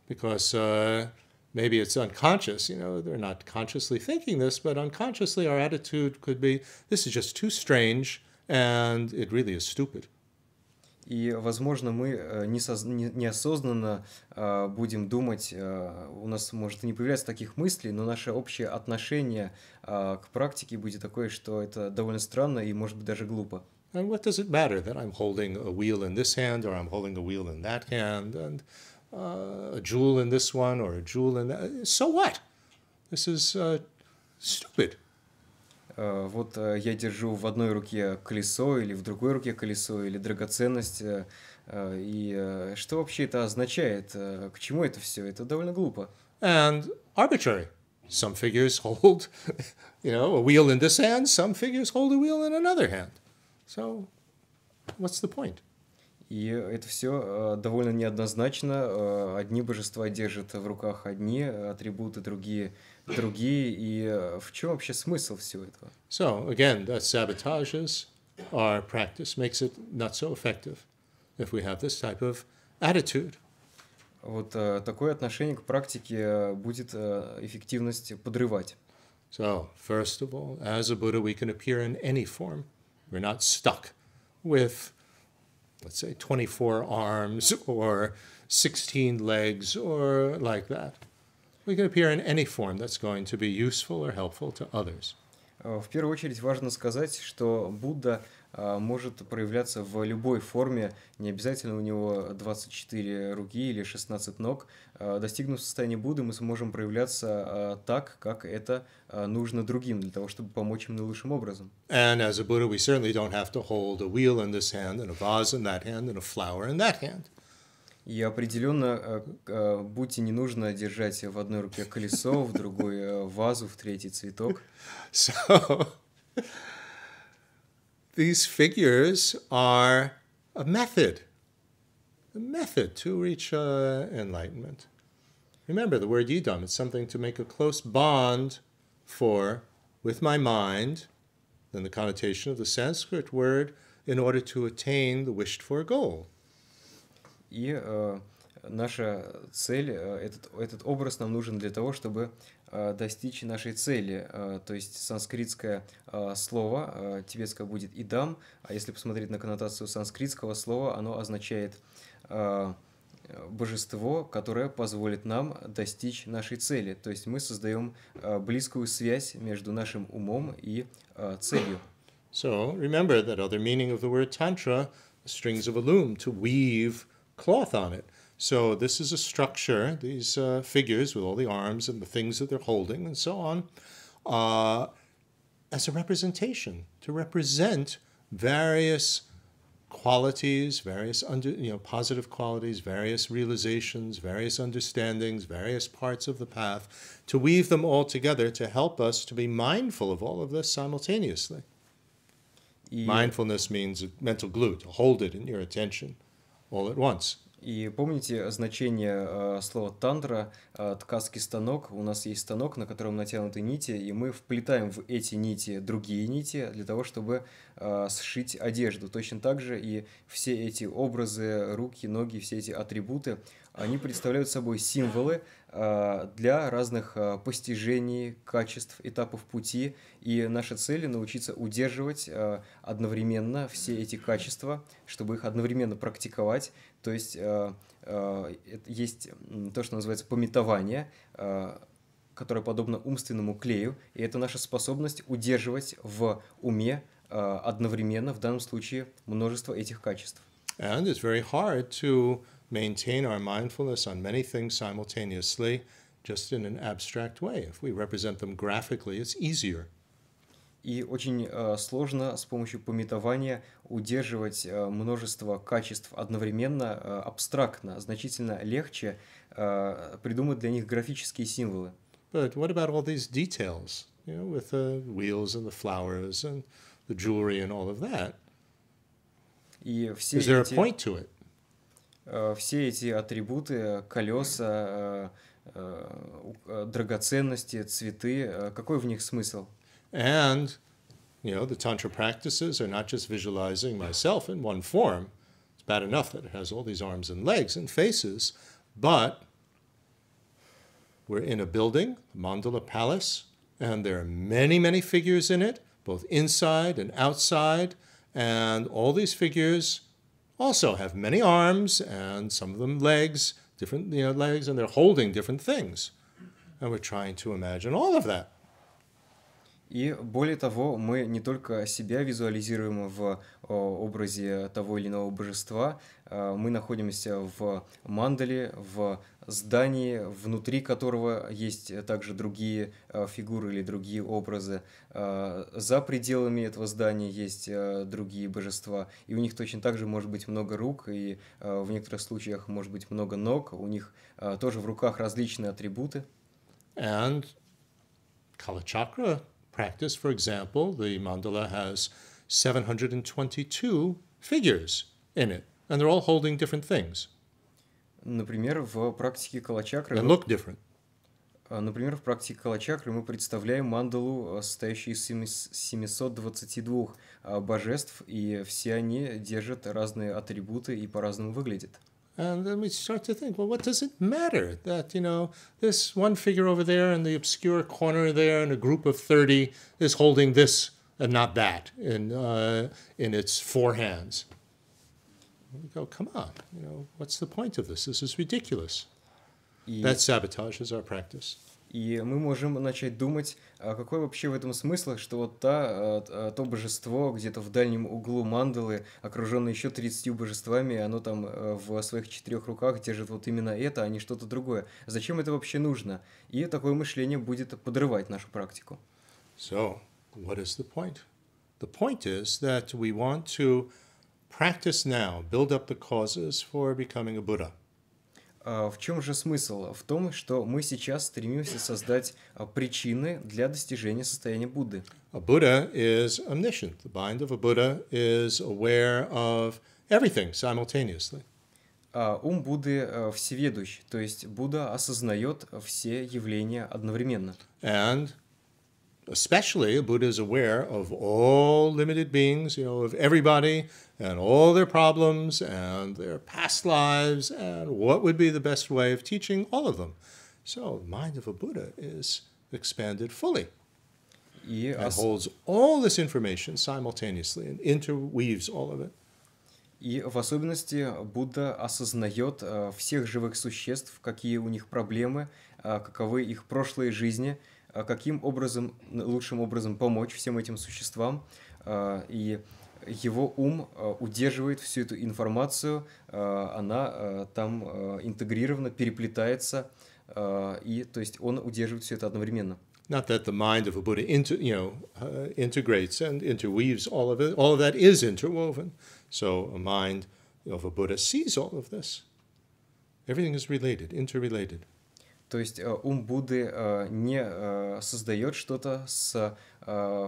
Because uh, maybe it's unconscious, you know, they're not consciously thinking this, but unconsciously our attitude could be this is just too strange and it really is stupid. И, возможно, мы э, неосознанно э, будем думать, э, нас может не появляться таких мыслей, но наше общее отношение практике будет такое, что это довольно странно и, может быть, даже глупо. And what does it matter that I'm holding a wheel in this hand or I'm holding a wheel in that hand? And uh, uh, a jewel in this one or a jewel in that. So what? This is uh, stupid. Э, вот э, я держу в одной руке колесо, или в другой руке колесо, или драгоценность. Э, и что вообще это означает? К чему это все? Это довольно глупо. And arbitrary. Some figures hold, you know, a wheel in this hand, some figures hold a wheel in another hand. So, what's the point? И это все э, довольно неоднозначно. Э, одни божества держат в руках одни атрибуты, другие другие. И э, в чем вообще смысл всего этого? So again, that sabotages our practice, makes it not so effective if we have this type of attitude. Вот uh, такое отношение к практике будет uh, эффективность подрывать. So, first of all, as a Buddha, we can appear in any form. We're not stuck with let's say 24 arms or 16 legs or like that. We can appear in any form that's going to be useful or helpful to others. Э, в первую очередь важно сказать, что Будда – А, может проявляться в любой форме, не обязательно у него 24 руки или 16 ног. А, Достигнув состояния Будды, мы сможем проявляться а, так, как это нужно другим, для того, чтобы помочь им наилучшим образом. And as a Buddha, we certainly don't have to hold a wheel in this hand, and a vase in that hand, and a flower in that hand. И определенно Будде не нужно держать в одной руке колесо, в другой вазу, в третий цветок. So, these figures are a method, a method to reach uh, enlightenment. Remember the word yidam, it's something to make a close bond for with my mind, then the connotation of the Sanskrit word, in order to attain the wished for goal. И э, наша цель, э, этот, этот образ нам нужен для того, чтобы Э, достичь нашей цели. Э, то есть санскритское э, слово, тибетское будет идам, а если посмотреть на коннотацию санскритского слова, оно означает божество, которое позволит нам достичь нашей цели. То есть мы создаем близкую связь между нашим умом и целью. So remember that other meaning of the word tantra, strings of a loom, to weave cloth on it – So this is a structure, these uh, figures with all the arms and the things that they're holding and so on, uh, as a representation, to represent various qualities, various under, you know, positive qualities, various realizations, various understandings, various parts of the path, to weave them all together to help us to be mindful of all of this simultaneously. Yeah. Mindfulness means mental glue, to hold it in your attention all at once. И помните значение э, слова тандра, э, ткацкий станок. У нас есть станок, на котором натянуты нити, и мы вплетаем в эти нити другие нити для того, чтобы э, сшить одежду. Точно так же и все эти образы, руки, ноги, все эти атрибуты – они представляют собой символы а, для разных а, постижений, качеств, этапов пути. И наша цель – научиться удерживать а, одновременно все эти качества, чтобы их одновременно практиковать. То есть есть то, что называется пометование, которое подобно умственному клею, и это наша способность удерживать в уме одновременно, в данном случае, множество этих качеств. And it's very hard to maintain our mindfulness on many things simultaneously, just in an abstract way. If we represent them graphically, it's easier. И очень э, сложно с помощью пометования удерживать э, множество качеств одновременно, э, абстрактно. Значительно легче э, придумать для них графические символы. But what about all these details, you know, with the wheels and the flowers and the jewelry and all of that? И все Is there эти... a point to it? Э, все эти атрибуты, колеса, э, э, драгоценности, цветы, какой в них смысл? And you know, the tantra practices are not just visualizing myself in one form. It's bad enough that it has all these arms and legs and faces, but we're in a building, the Mandala Palace, and there are many, many figures in it, both inside and outside, and all these figures also have many arms and some of them legs, different you know, legs, and they're holding different things. And we're trying to imagine all of that. И более того, мы не только себя визуализируем в образе того или иного божества, а, мы находимся в мандале, в здании, внутри которого есть также другие а, фигуры или другие образы. А, за пределами этого здания есть другие божества, и у них точно так же может быть много рук, и в некоторых случаях может быть много ног, у них тоже в руках различные атрибуты. And Kalachakra practice, for example, the mandala has 722 figures in it, and they're all holding different things. Например, в практике калачакры... And look different. А, например, в практике калачакры мы представляем мандалу, а, состоящую из 722 а, божеств, и все они держат разные атрибуты и по-разному выглядят. And then we start to think, well, what does it matter that, you know, this one figure over there in the obscure corner there in a group of 30 is holding this and not that in, uh, in its four hands? we go, come on, you know, what's the point of this? This is ridiculous. Yeah. That sabotages our practice. и мы можем начать думать, а какой вообще в этом смысл, что вот та, а, а, то божество где-то в дальнем углу мандалы, окруженное еще 30 божествами, оно там э, в своих четырех руках держит вот именно это, а не что-то другое. Зачем это вообще нужно? И такое мышление будет подрывать нашу практику. So, what is the point? The point is that we want to practice now, build up the causes for becoming a Buddha. А, в чем же смысл? В том, что мы сейчас стремимся создать а, причины для достижения состояния Будды. A Buddha is omniscient. The mind of a Buddha is aware of everything simultaneously. Uh, ум Будды uh, всеведущ, то есть Будда осознает все явления одновременно. And especially a Buddha is aware of all limited beings, you know, of everybody and all their problems and their past lives and what would be the best way of teaching all of them. So the mind of a Buddha is expanded fully. Yes. And holds all this information simultaneously and interweaves all of it. И в особенности Будда осознает э, всех живых существ, какие у них проблемы, э, каковы их прошлые жизни – А каким образом, лучшим образом помочь всем этим существам. А, и его ум а, удерживает всю эту информацию, она там интегрирована, переплетается, и то есть он удерживает все это одновременно. Not that the mind of a Buddha, inter, you know, uh, integrates and interweaves all of it. All of that is interwoven. So a mind of a Buddha sees all of this. Everything is related, interrelated. То есть э, ум Будды э, не э, создает что-то с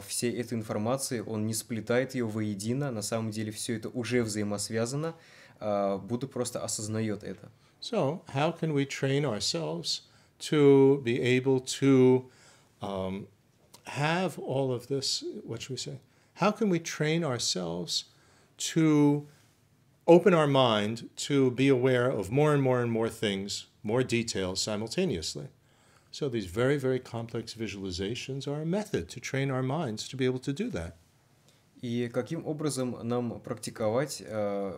всей этой информацией, он не сплетает ее воедино, на самом деле все это уже взаимосвязано, Будда просто осознает это. So, how can we train ourselves to be able to um, have all of this, what should we say? How can we train ourselves to open our mind to be aware of more and more and more things, more details simultaneously. So these very, very complex visualizations are a method to train our minds to be able to do that. И каким образом нам практиковать,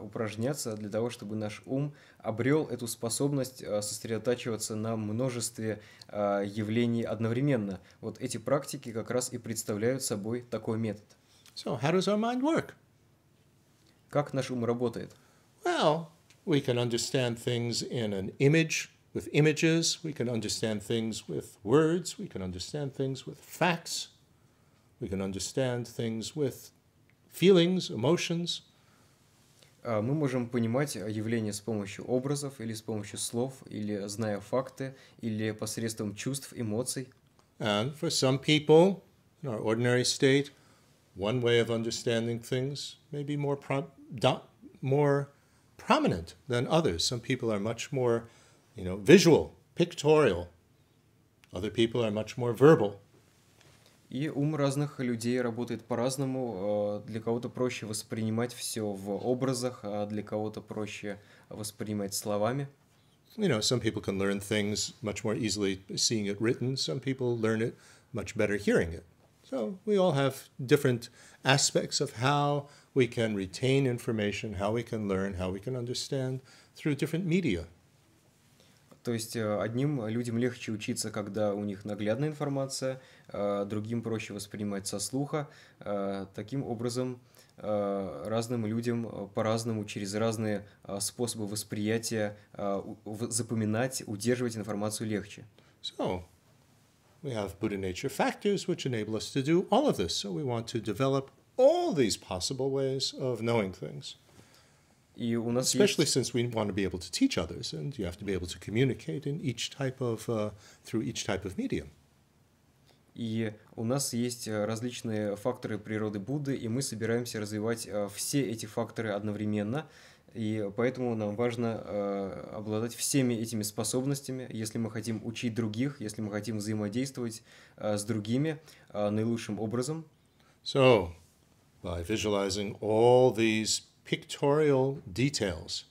упражняться для того, чтобы наш ум обрел эту способность сосредотачиваться на множестве явлений одновременно. Вот эти практики как раз и представляют собой такой метод. So, how does our mind work? Как наш ум работает? Well, we can understand things in an image, with images, we can understand things with words, we can understand things with facts, we can understand things with feelings, emotions. Мы можем понимать явления с помощью образов или с помощью слов, или зная факты, или посредством чувств, эмоций. And for some people, in our ordinary state, one way of understanding things maybe more prom- more prominent than others. Some people are much more, you know, visual, pictorial. Other people are much more verbal. И ум разных людей работает по-разному. Э, для кого-то проще воспринимать все в образах, а для кого-то проще воспринимать словами. You know, some people can learn things much more easily seeing it written. Some people learn it much better hearing it. So we all have different aspects of how we can retain information, how we can learn, how we can understand through different media. То есть э, одним людям легче учиться, когда у них наглядная информация, э, другим проще воспринимать со слуха. Э, таким образом, разным людям по-разному, через разные способы восприятия запоминать, удерживать информацию легче. So, we have Buddha nature factors which enable us to do all of this. So we want to develop all these possible ways of knowing things. Especially есть... since we want to be able to teach others, and you have to be able to communicate in each type of uh, through each type of medium. И у нас есть э, различные факторы природы Будды, и мы собираемся развивать э, все эти факторы одновременно. И поэтому нам важно э, обладать всеми этими способностями, если мы хотим учить других, если мы хотим взаимодействовать с другими наилучшим образом. So, by visualizing all these pictorial details.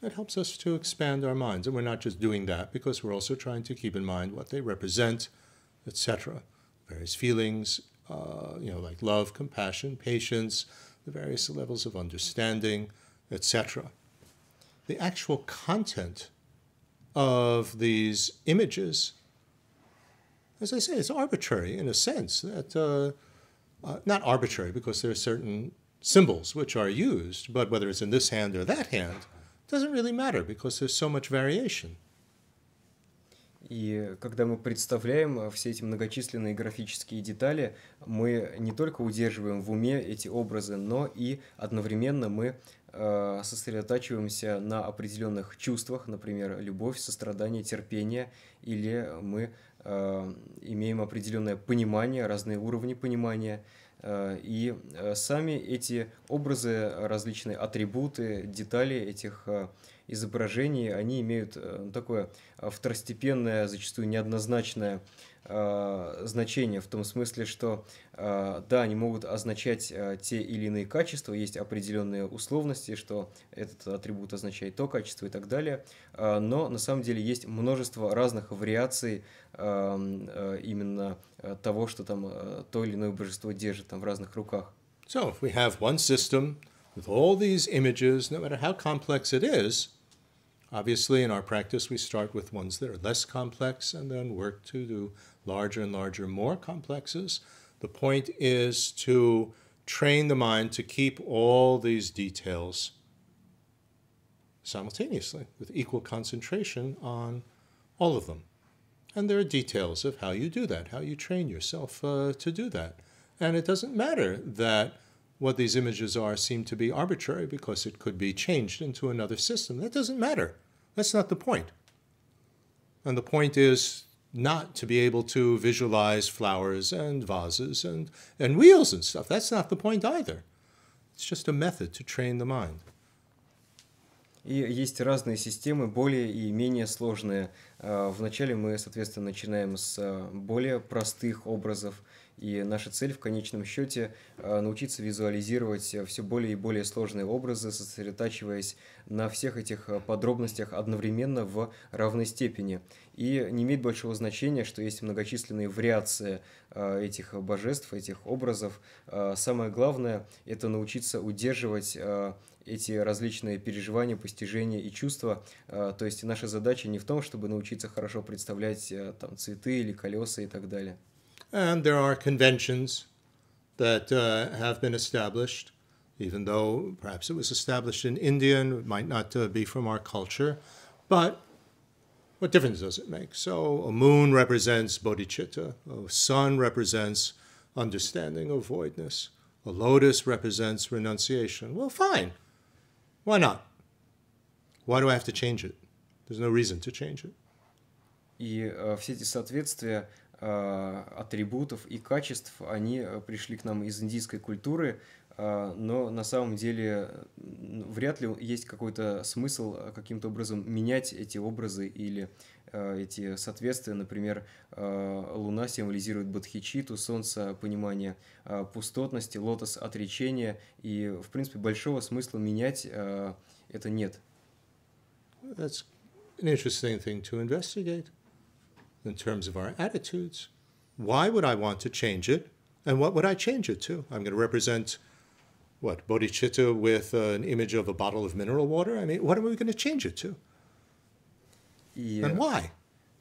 It helps us to expand our minds, and we're not just doing that because we're also trying to keep in mind what they represent, etc. Various feelings, uh, you know, like love, compassion, patience, the various levels of understanding, etc. The actual content of these images, as I say, it's arbitrary in a sense that uh, uh, not arbitrary because there are certain symbols which are used, but whether it's in this hand or that hand doesn't really matter because there's so much variation. И когда мы представляем э, все эти многочисленные графические детали, мы не только удерживаем в уме эти образы, но и одновременно мы э, сосредотачиваемся на определенных чувствах, например, любовь, сострадание, терпение, или мы Э, имеем определенное понимание, разные уровни понимания. Э, и э, сами эти образы, различные атрибуты, детали этих изображений, они имеют такое второстепенное, зачастую неоднозначное э, значение в том смысле, что э, да, они могут означать э, те или иные качества, есть определенные условности, что этот атрибут означает то качество и так далее, э, но на самом деле есть множество разных вариаций э, э именно э, того, что там э, то или иное божество держит там в разных руках. So if we have one system with all these images, no matter how complex it is, Obviously, in our practice, we start with ones that are less complex and then work to do larger and larger, more complexes. The point is to train the mind to keep all these details simultaneously with equal concentration on all of them. And there are details of how you do that, how you train yourself uh, to do that. And it doesn't matter that what these images are seem to be arbitrary because it could be changed into another system. That doesn't matter. That's not the point. And the point is not to be able to visualize flowers and vases and, and wheels and stuff. That's not the point either. It's just a method to train the mind. И есть разные системы, более и менее сложные. А, вначале мы, соответственно, начинаем с а, более простых образов, и наша цель в конечном счете а, научиться визуализировать все более и более сложные образы, сосредотачиваясь на всех этих подробностях одновременно в равной степени. И не имеет большого значения, что есть многочисленные вариации этих божеств, этих образов. Самое главное – это научиться удерживать эти различные переживания, постижения и чувства. То есть наша задача не в том, чтобы научиться хорошо представлять там цветы или колеса и так далее. And there are conventions that uh, have been established, even though perhaps it was established in India and it might not uh, be from our culture. But what difference does it make? So a moon represents bodhicitta, a sun represents understanding of voidness, a lotus represents renunciation. Well, fine. Why not? Why do I have to change it? There's no reason to change it. И э, все эти соответствия э, атрибутов и качеств, они э, пришли к нам из индийской культуры, э, но на самом деле вряд ли есть какой-то смысл э, каким-то образом менять эти образы или э, эти соответствия. Например, Луна символизирует бодхичиту, Солнце – понимание пустотности, Лотос – отречение. И, в принципе, большого смысла менять это нет. That's an interesting thing to investigate in terms of our attitudes. Why would I want to change it? And what would I change it to? I'm going to represent what bodhicitta with an image of a bottle of mineral water. I mean, what are we going to change it to? Yeah. And why?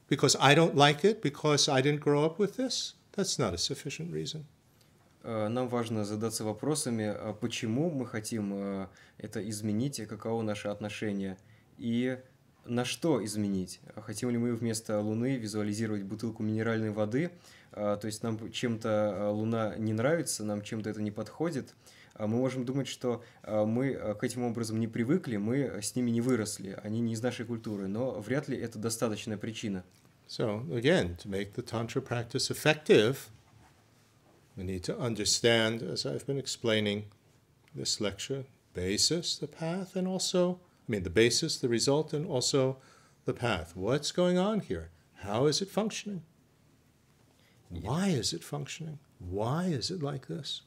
Because I don't like it, because I didn't grow up with this? That's not a sufficient reason. Э, нам важно задаться вопросами, а почему мы хотим э, это изменить и каково наше отношение. И на что изменить? Хотим ли мы вместо Луны визуализировать бутылку минеральной воды? А, то есть нам чем-то э, Луна не нравится, нам чем-то это не подходит – мы можем думать, что мы к этим образом не привыкли, мы с ними не выросли, они не из нашей культуры, но вряд ли это достаточная причина. So again, to make the tantra practice effective, we need to understand, as I've been explaining this lecture, basis, the path, and also, I mean, the basis, the result, and also the path. What's going on here? How is it functioning? Why is it functioning? Why is it like this?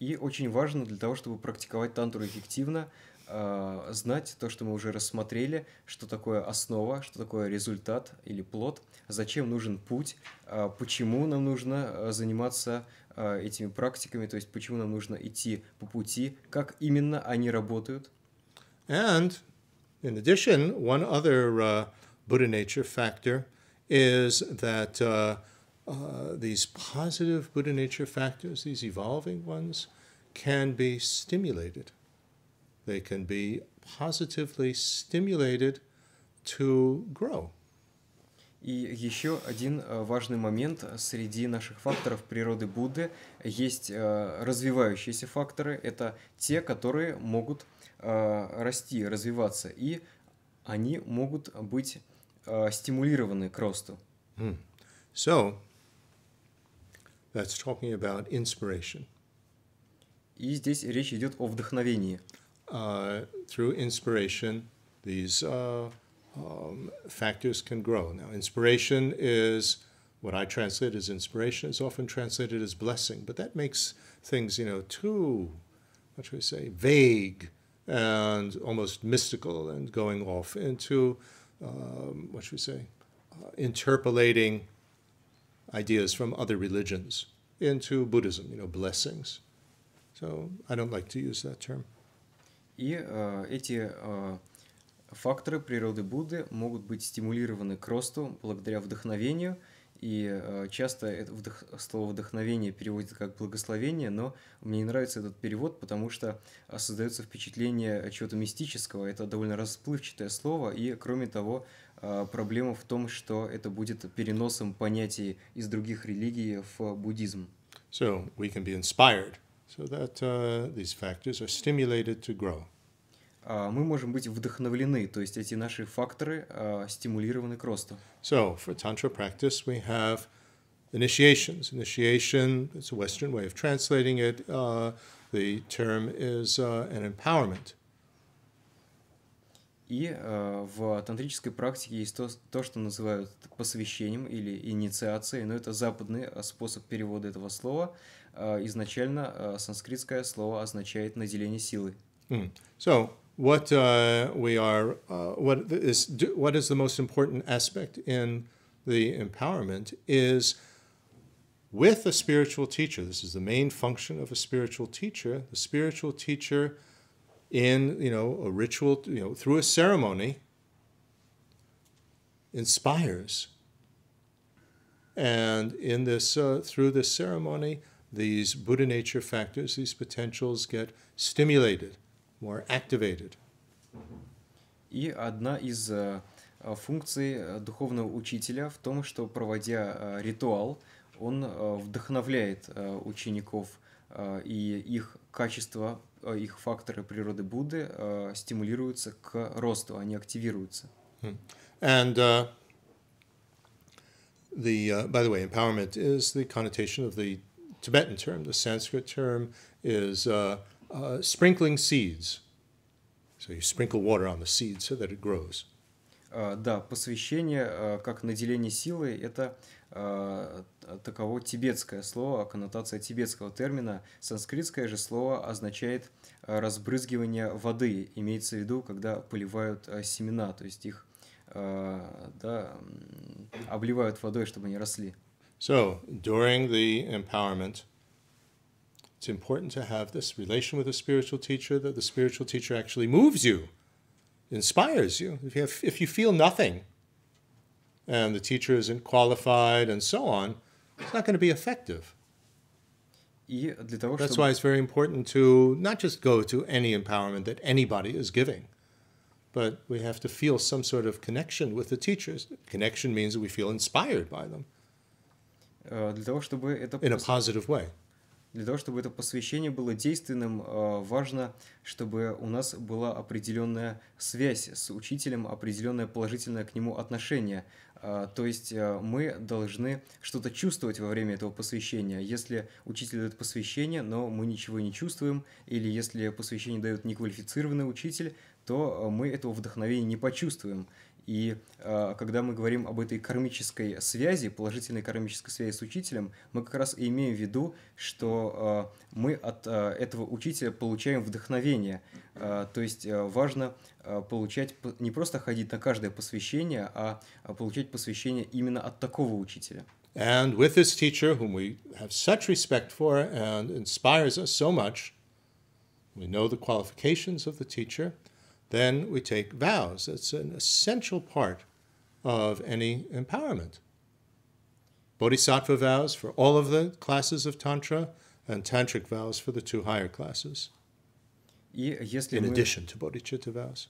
И очень важно для того, чтобы практиковать тантру эффективно, э, знать то, что мы уже рассмотрели, что такое основа, что такое результат или плод, зачем нужен путь, э, почему нам нужно а, заниматься э, этими практиками, то есть почему нам нужно идти по пути, как именно они работают. And in addition, one other uh, Buddha nature factor is that uh, uh, these positive Buddha nature factors, these evolving ones, can be stimulated. They can be positively stimulated to grow. И еще один э, важный момент среди наших факторов природы Будды есть э, развивающиеся факторы. Это те, которые могут э, расти, развиваться, и они могут быть стимулированы к росту. Хм. So, That's talking about inspiration. И здесь речь идет о вдохновении. Uh, through inspiration, these uh, um, factors can grow. Now, inspiration is what I translate as inspiration is often translated as blessing, but that makes things, you know, too, what should we say, vague and almost mystical and going off into, um, what should we say, uh, interpolating ideas from other religions into Buddhism, you know, blessings. So I don't like to use that term. И э, эти э, факторы природы Будды могут быть стимулированы к росту благодаря вдохновению. И э, часто это вдох... слово вдохновение переводится как благословение, но мне не нравится этот перевод, потому что э, создается впечатление чего-то мистического. Это довольно расплывчатое слово, и кроме того, проблема в том, что это будет переносом понятий из других религий в буддизм. So we can be inspired so that uh, these factors are stimulated to grow. Uh, мы можем быть вдохновлены, то есть эти наши факторы uh, стимулированы к росту. So for tantra practice we have initiations. Initiation, it's a Western way of translating it. Uh, the term is uh, an empowerment. И э, в тантрической практике есть то, то, что называют посвящением или инициацией, но это западный э, способ перевода этого слова. Э, изначально э, санскритское слово означает наделение силы. Mm. So, what uh, we are, uh, what is, what is the most important aspect in the empowerment is with a spiritual teacher. This is the main function of a spiritual teacher. The spiritual teacher in you know a ritual you know through a ceremony inspires and in this uh, through this ceremony these buddha nature factors these potentials get stimulated more activated И одна из uh, функций э, духовного учителя в том, что проводя uh, ритуал, он вдохновляет учеников и их качество их факторы природы Будды э, стимулируются к росту, они активируются. And uh, the, uh, by the way, empowerment is the connotation of the Tibetan term. The Sanskrit term is uh, uh, sprinkling seeds. So you sprinkle water on the seed so that it grows. Uh, да, посвящение uh, как наделение силы это uh, Э, таково тибетское слово, коннотация тибетского термина. Санскритское же слово означает э, разбрызгивание воды, имеется в виду, когда поливают э, семена, то есть их да, обливают водой, чтобы они росли. So, during the empowerment, it's important to have this relation with the spiritual teacher, that the spiritual teacher actually moves you, inspires you. If you, have, if you feel nothing, and the teacher isn't qualified and so on, it's not going to be effective. That's why it's very important to not just go to any empowerment that anybody is giving, but we have to feel some sort of connection with the teachers. Connection means that we feel inspired by them uh, in a positive way. для того, чтобы это посвящение было действенным, э, важно, чтобы у нас была определенная связь с учителем, определенное положительное к нему отношение. Э, то есть э, мы должны что-то чувствовать во время этого посвящения. Если учитель дает посвящение, но мы ничего не чувствуем, или если посвящение дает неквалифицированный учитель, то мы этого вдохновения не почувствуем. И э, когда мы говорим об этой кармической связи, положительной кармической связи с учителем, мы как раз и имеем в виду, что э, мы от э, этого учителя получаем вдохновение. Э, то есть э, важно э, получать, не просто ходить на каждое посвящение, а получать посвящение именно от такого учителя. And with this teacher, whom we have such respect for and inspires us so much, we know the qualifications of the teacher – Then we take vows. That's an essential part of any empowerment. Bodhisattva vows for all of the classes of Tantra, and tantric vows for the two higher classes. если in мы, addition to bodhicitta vows.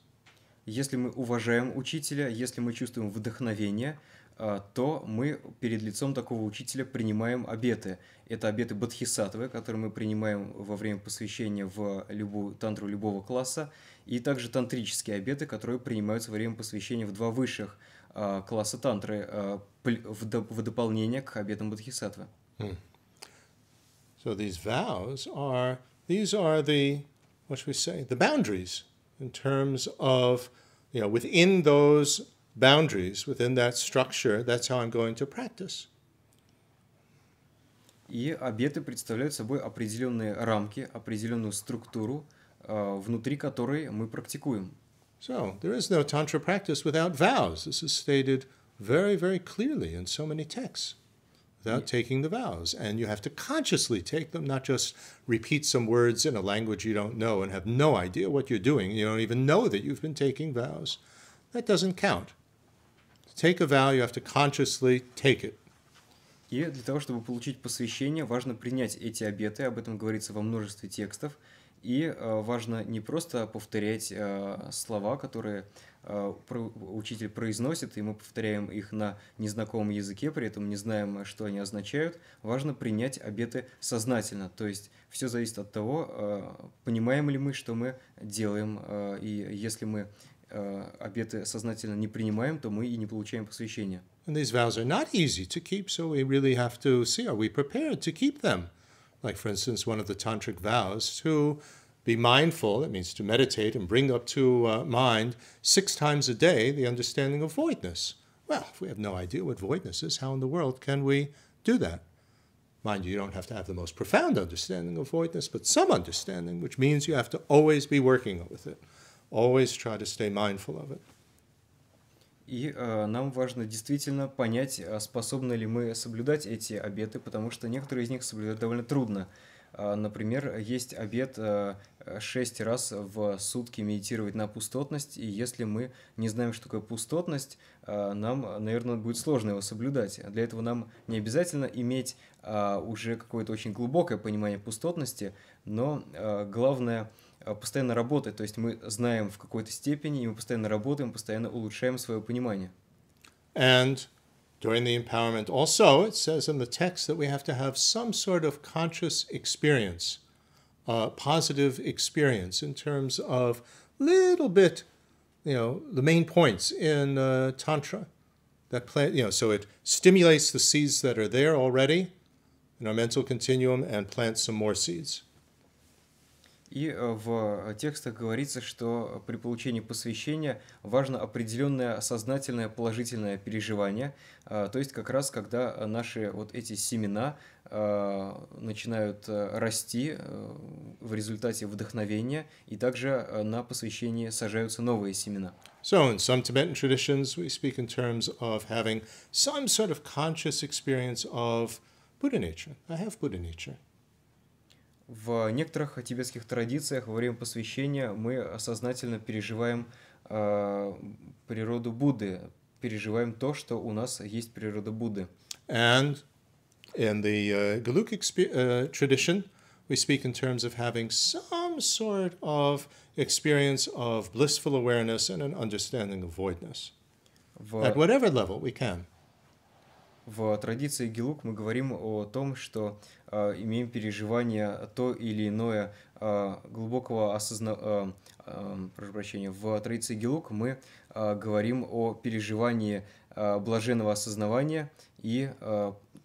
Если мы уважаем учителя, если мы чувствуем вдохновение, э, то мы перед лицом такого учителя принимаем обеты. Это обеты бодхисаттвы, которые мы принимаем во время посвящения в любую тантру любого класса и также тантрические обеты, которые принимаются во время посвящения в два высших э, класса тантры э, в, до, в дополнение к обетам бодхисаттвы. Хм. So these vows are these are the what should we say the boundaries in terms of you know within those boundaries within that structure that's how I'm going to practice. И обеты представляют собой определенные рамки, определенную структуру, внутри которой мы практикуем. So, there is no tantra practice without vows. This is stated very, very clearly in so many texts. Without taking the vows. And you have to consciously take them, not just repeat some words in a language you don't know and have no idea what you're doing. You don't even know that you've been taking vows. That doesn't count. To take a vow, you have to consciously take it. И для того, чтобы получить посвящение, важно принять эти обеты, об этом говорится во множестве текстов – и э, важно не просто повторять э, слова, которые э, учитель произносит, и мы повторяем их на незнакомом языке, при этом не знаем, что они означают. Важно принять обеты сознательно, то есть все зависит от того, понимаем ли мы, что мы делаем, и если мы обеты сознательно не принимаем, то мы и не получаем посвящения. And these vows are not easy to keep, so we really have to see, are we prepared to keep them? Like, for instance, one of the tantric vows to be mindful, that means to meditate and bring up to uh, mind six times a day the understanding of voidness. Well, if we have no idea what voidness is, how in the world can we do that? Mind you, you don't have to have the most profound understanding of voidness, but some understanding, which means you have to always be working with it. Always try to stay mindful of it. И э, нам важно действительно понять, а способны ли мы соблюдать эти обеты, потому что некоторые из них соблюдать довольно трудно. Э, например, есть обет э, раз в сутки медитировать на пустотность, и если мы не знаем, что такое пустотность, э, нам, наверное, будет сложно его соблюдать. Для этого нам не обязательно иметь э, уже какое-то очень глубокое понимание пустотности, но э, главное – Э, постоянно то есть мы знаем в какой-то степени, и мы постоянно работаем, постоянно улучшаем свое понимание. And during the empowerment also, it says in the text that we have to have some sort of conscious experience, positive experience in terms of little bit, you know, the main points in uh, Tantra. That play, you know, so it stimulates the seeds that are there already in our mental continuum and plants some more seeds. И э, в э, текстах говорится, что при получении посвящения важно определенное сознательное положительное переживание, э, то есть как раз когда наши вот эти семена начинают расти в результате вдохновения, и также на посвящении сажаются новые семена. So in some Tibetan traditions we speak in terms of having some sort of conscious experience of Buddha nature. I have Buddha nature. В некоторых тибетских традициях во время посвящения мы сознательно переживаем э, природу Будды, переживаем то, что у нас есть природа Будды. And in the uh, Galuc uh, tradition, we speak in terms of having some sort of experience of blissful awareness and an understanding of voidness. В... At whatever level we can. В традиции Гелук мы говорим о том, что э, имеем переживание то или иное э, глубокого осознания. Э, а, прошу прощения. В традиции Гелук мы говорим о переживании блаженного осознавания и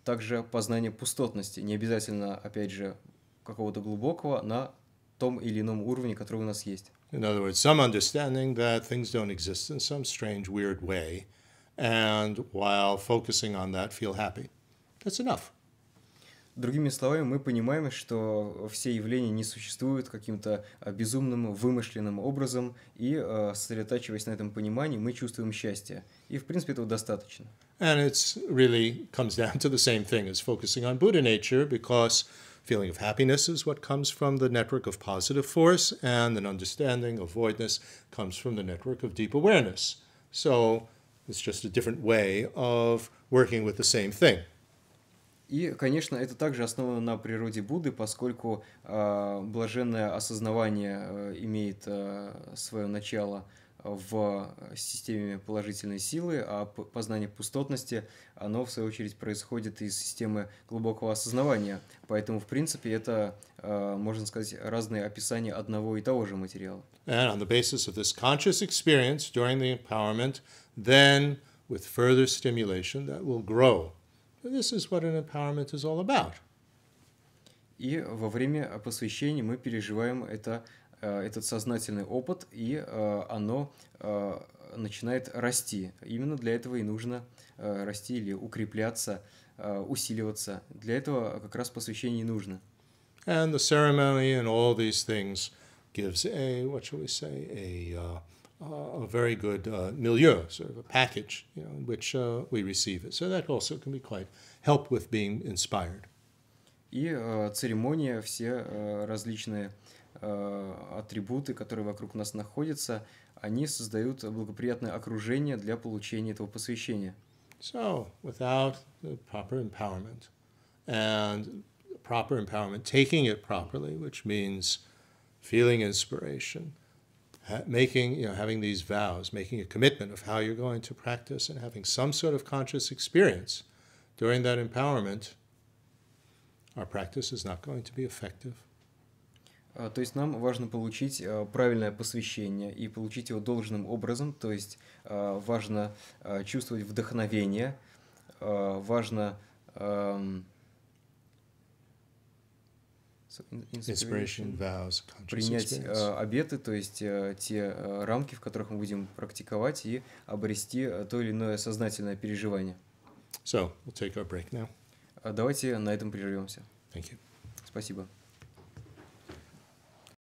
также познания пустотности. Не обязательно, опять же, какого-то глубокого на том или ином уровне, который у нас есть. In other words, some understanding that things don't exist in some strange, weird way – and while focusing on that, feel happy. That's enough. Другими словами, мы понимаем, что все явления не существуют каким-то безумным, вымышленным образом, и сосредотачиваясь на этом понимании, мы чувствуем счастье. И, в принципе, этого достаточно. And it really comes down to the same thing as focusing on Buddha nature, because feeling of happiness is what comes from the network of positive force, and an understanding of voidness comes from the network of deep awareness. So It's just a different way of working with the same thing. И, конечно, это также основано на природе Будды, поскольку э, блаженное осознавание э, имеет э, свое начало в системе положительной силы, а познание пустотности, оно, в свою очередь, происходит из системы глубокого осознавания. Поэтому, в принципе, это, э, можно сказать, разные описания одного и того же материала. And on the basis of this conscious experience during the empowerment, Then, with further stimulation, that will grow. This is what an empowerment is all about. И во время посвящения мы переживаем это, э, этот сознательный опыт, и э, оно э, начинает расти. Именно для этого и нужно расти или укрепляться, усиливаться. Для этого как раз посвящение нужно. And the ceremony and all these things gives a, what shall we say, a uh, a very good uh, milieu, sort of a package, you know, in which uh, we receive it. So that also can be quite help with being inspired. И э, церемония, все э, различные э, атрибуты, которые вокруг нас находятся, они создают благоприятное окружение для получения этого посвящения. So, without the proper empowerment and proper empowerment, taking it properly, which means feeling inspiration, making, you know, having these vows, making a commitment of how you're going to practice and having some sort of conscious experience during that empowerment, our practice is not going to be effective. То есть нам важно получить правильное посвящение и получить его должным образом, то есть важно чувствовать вдохновение, важно inspiration, vows, принять э, обеты, то есть э, те э, рамки, в которых мы будем практиковать и обрести э, то или иное сознательное переживание. So, we'll take our break now. Э, давайте на этом прервемся. Thank you. Спасибо.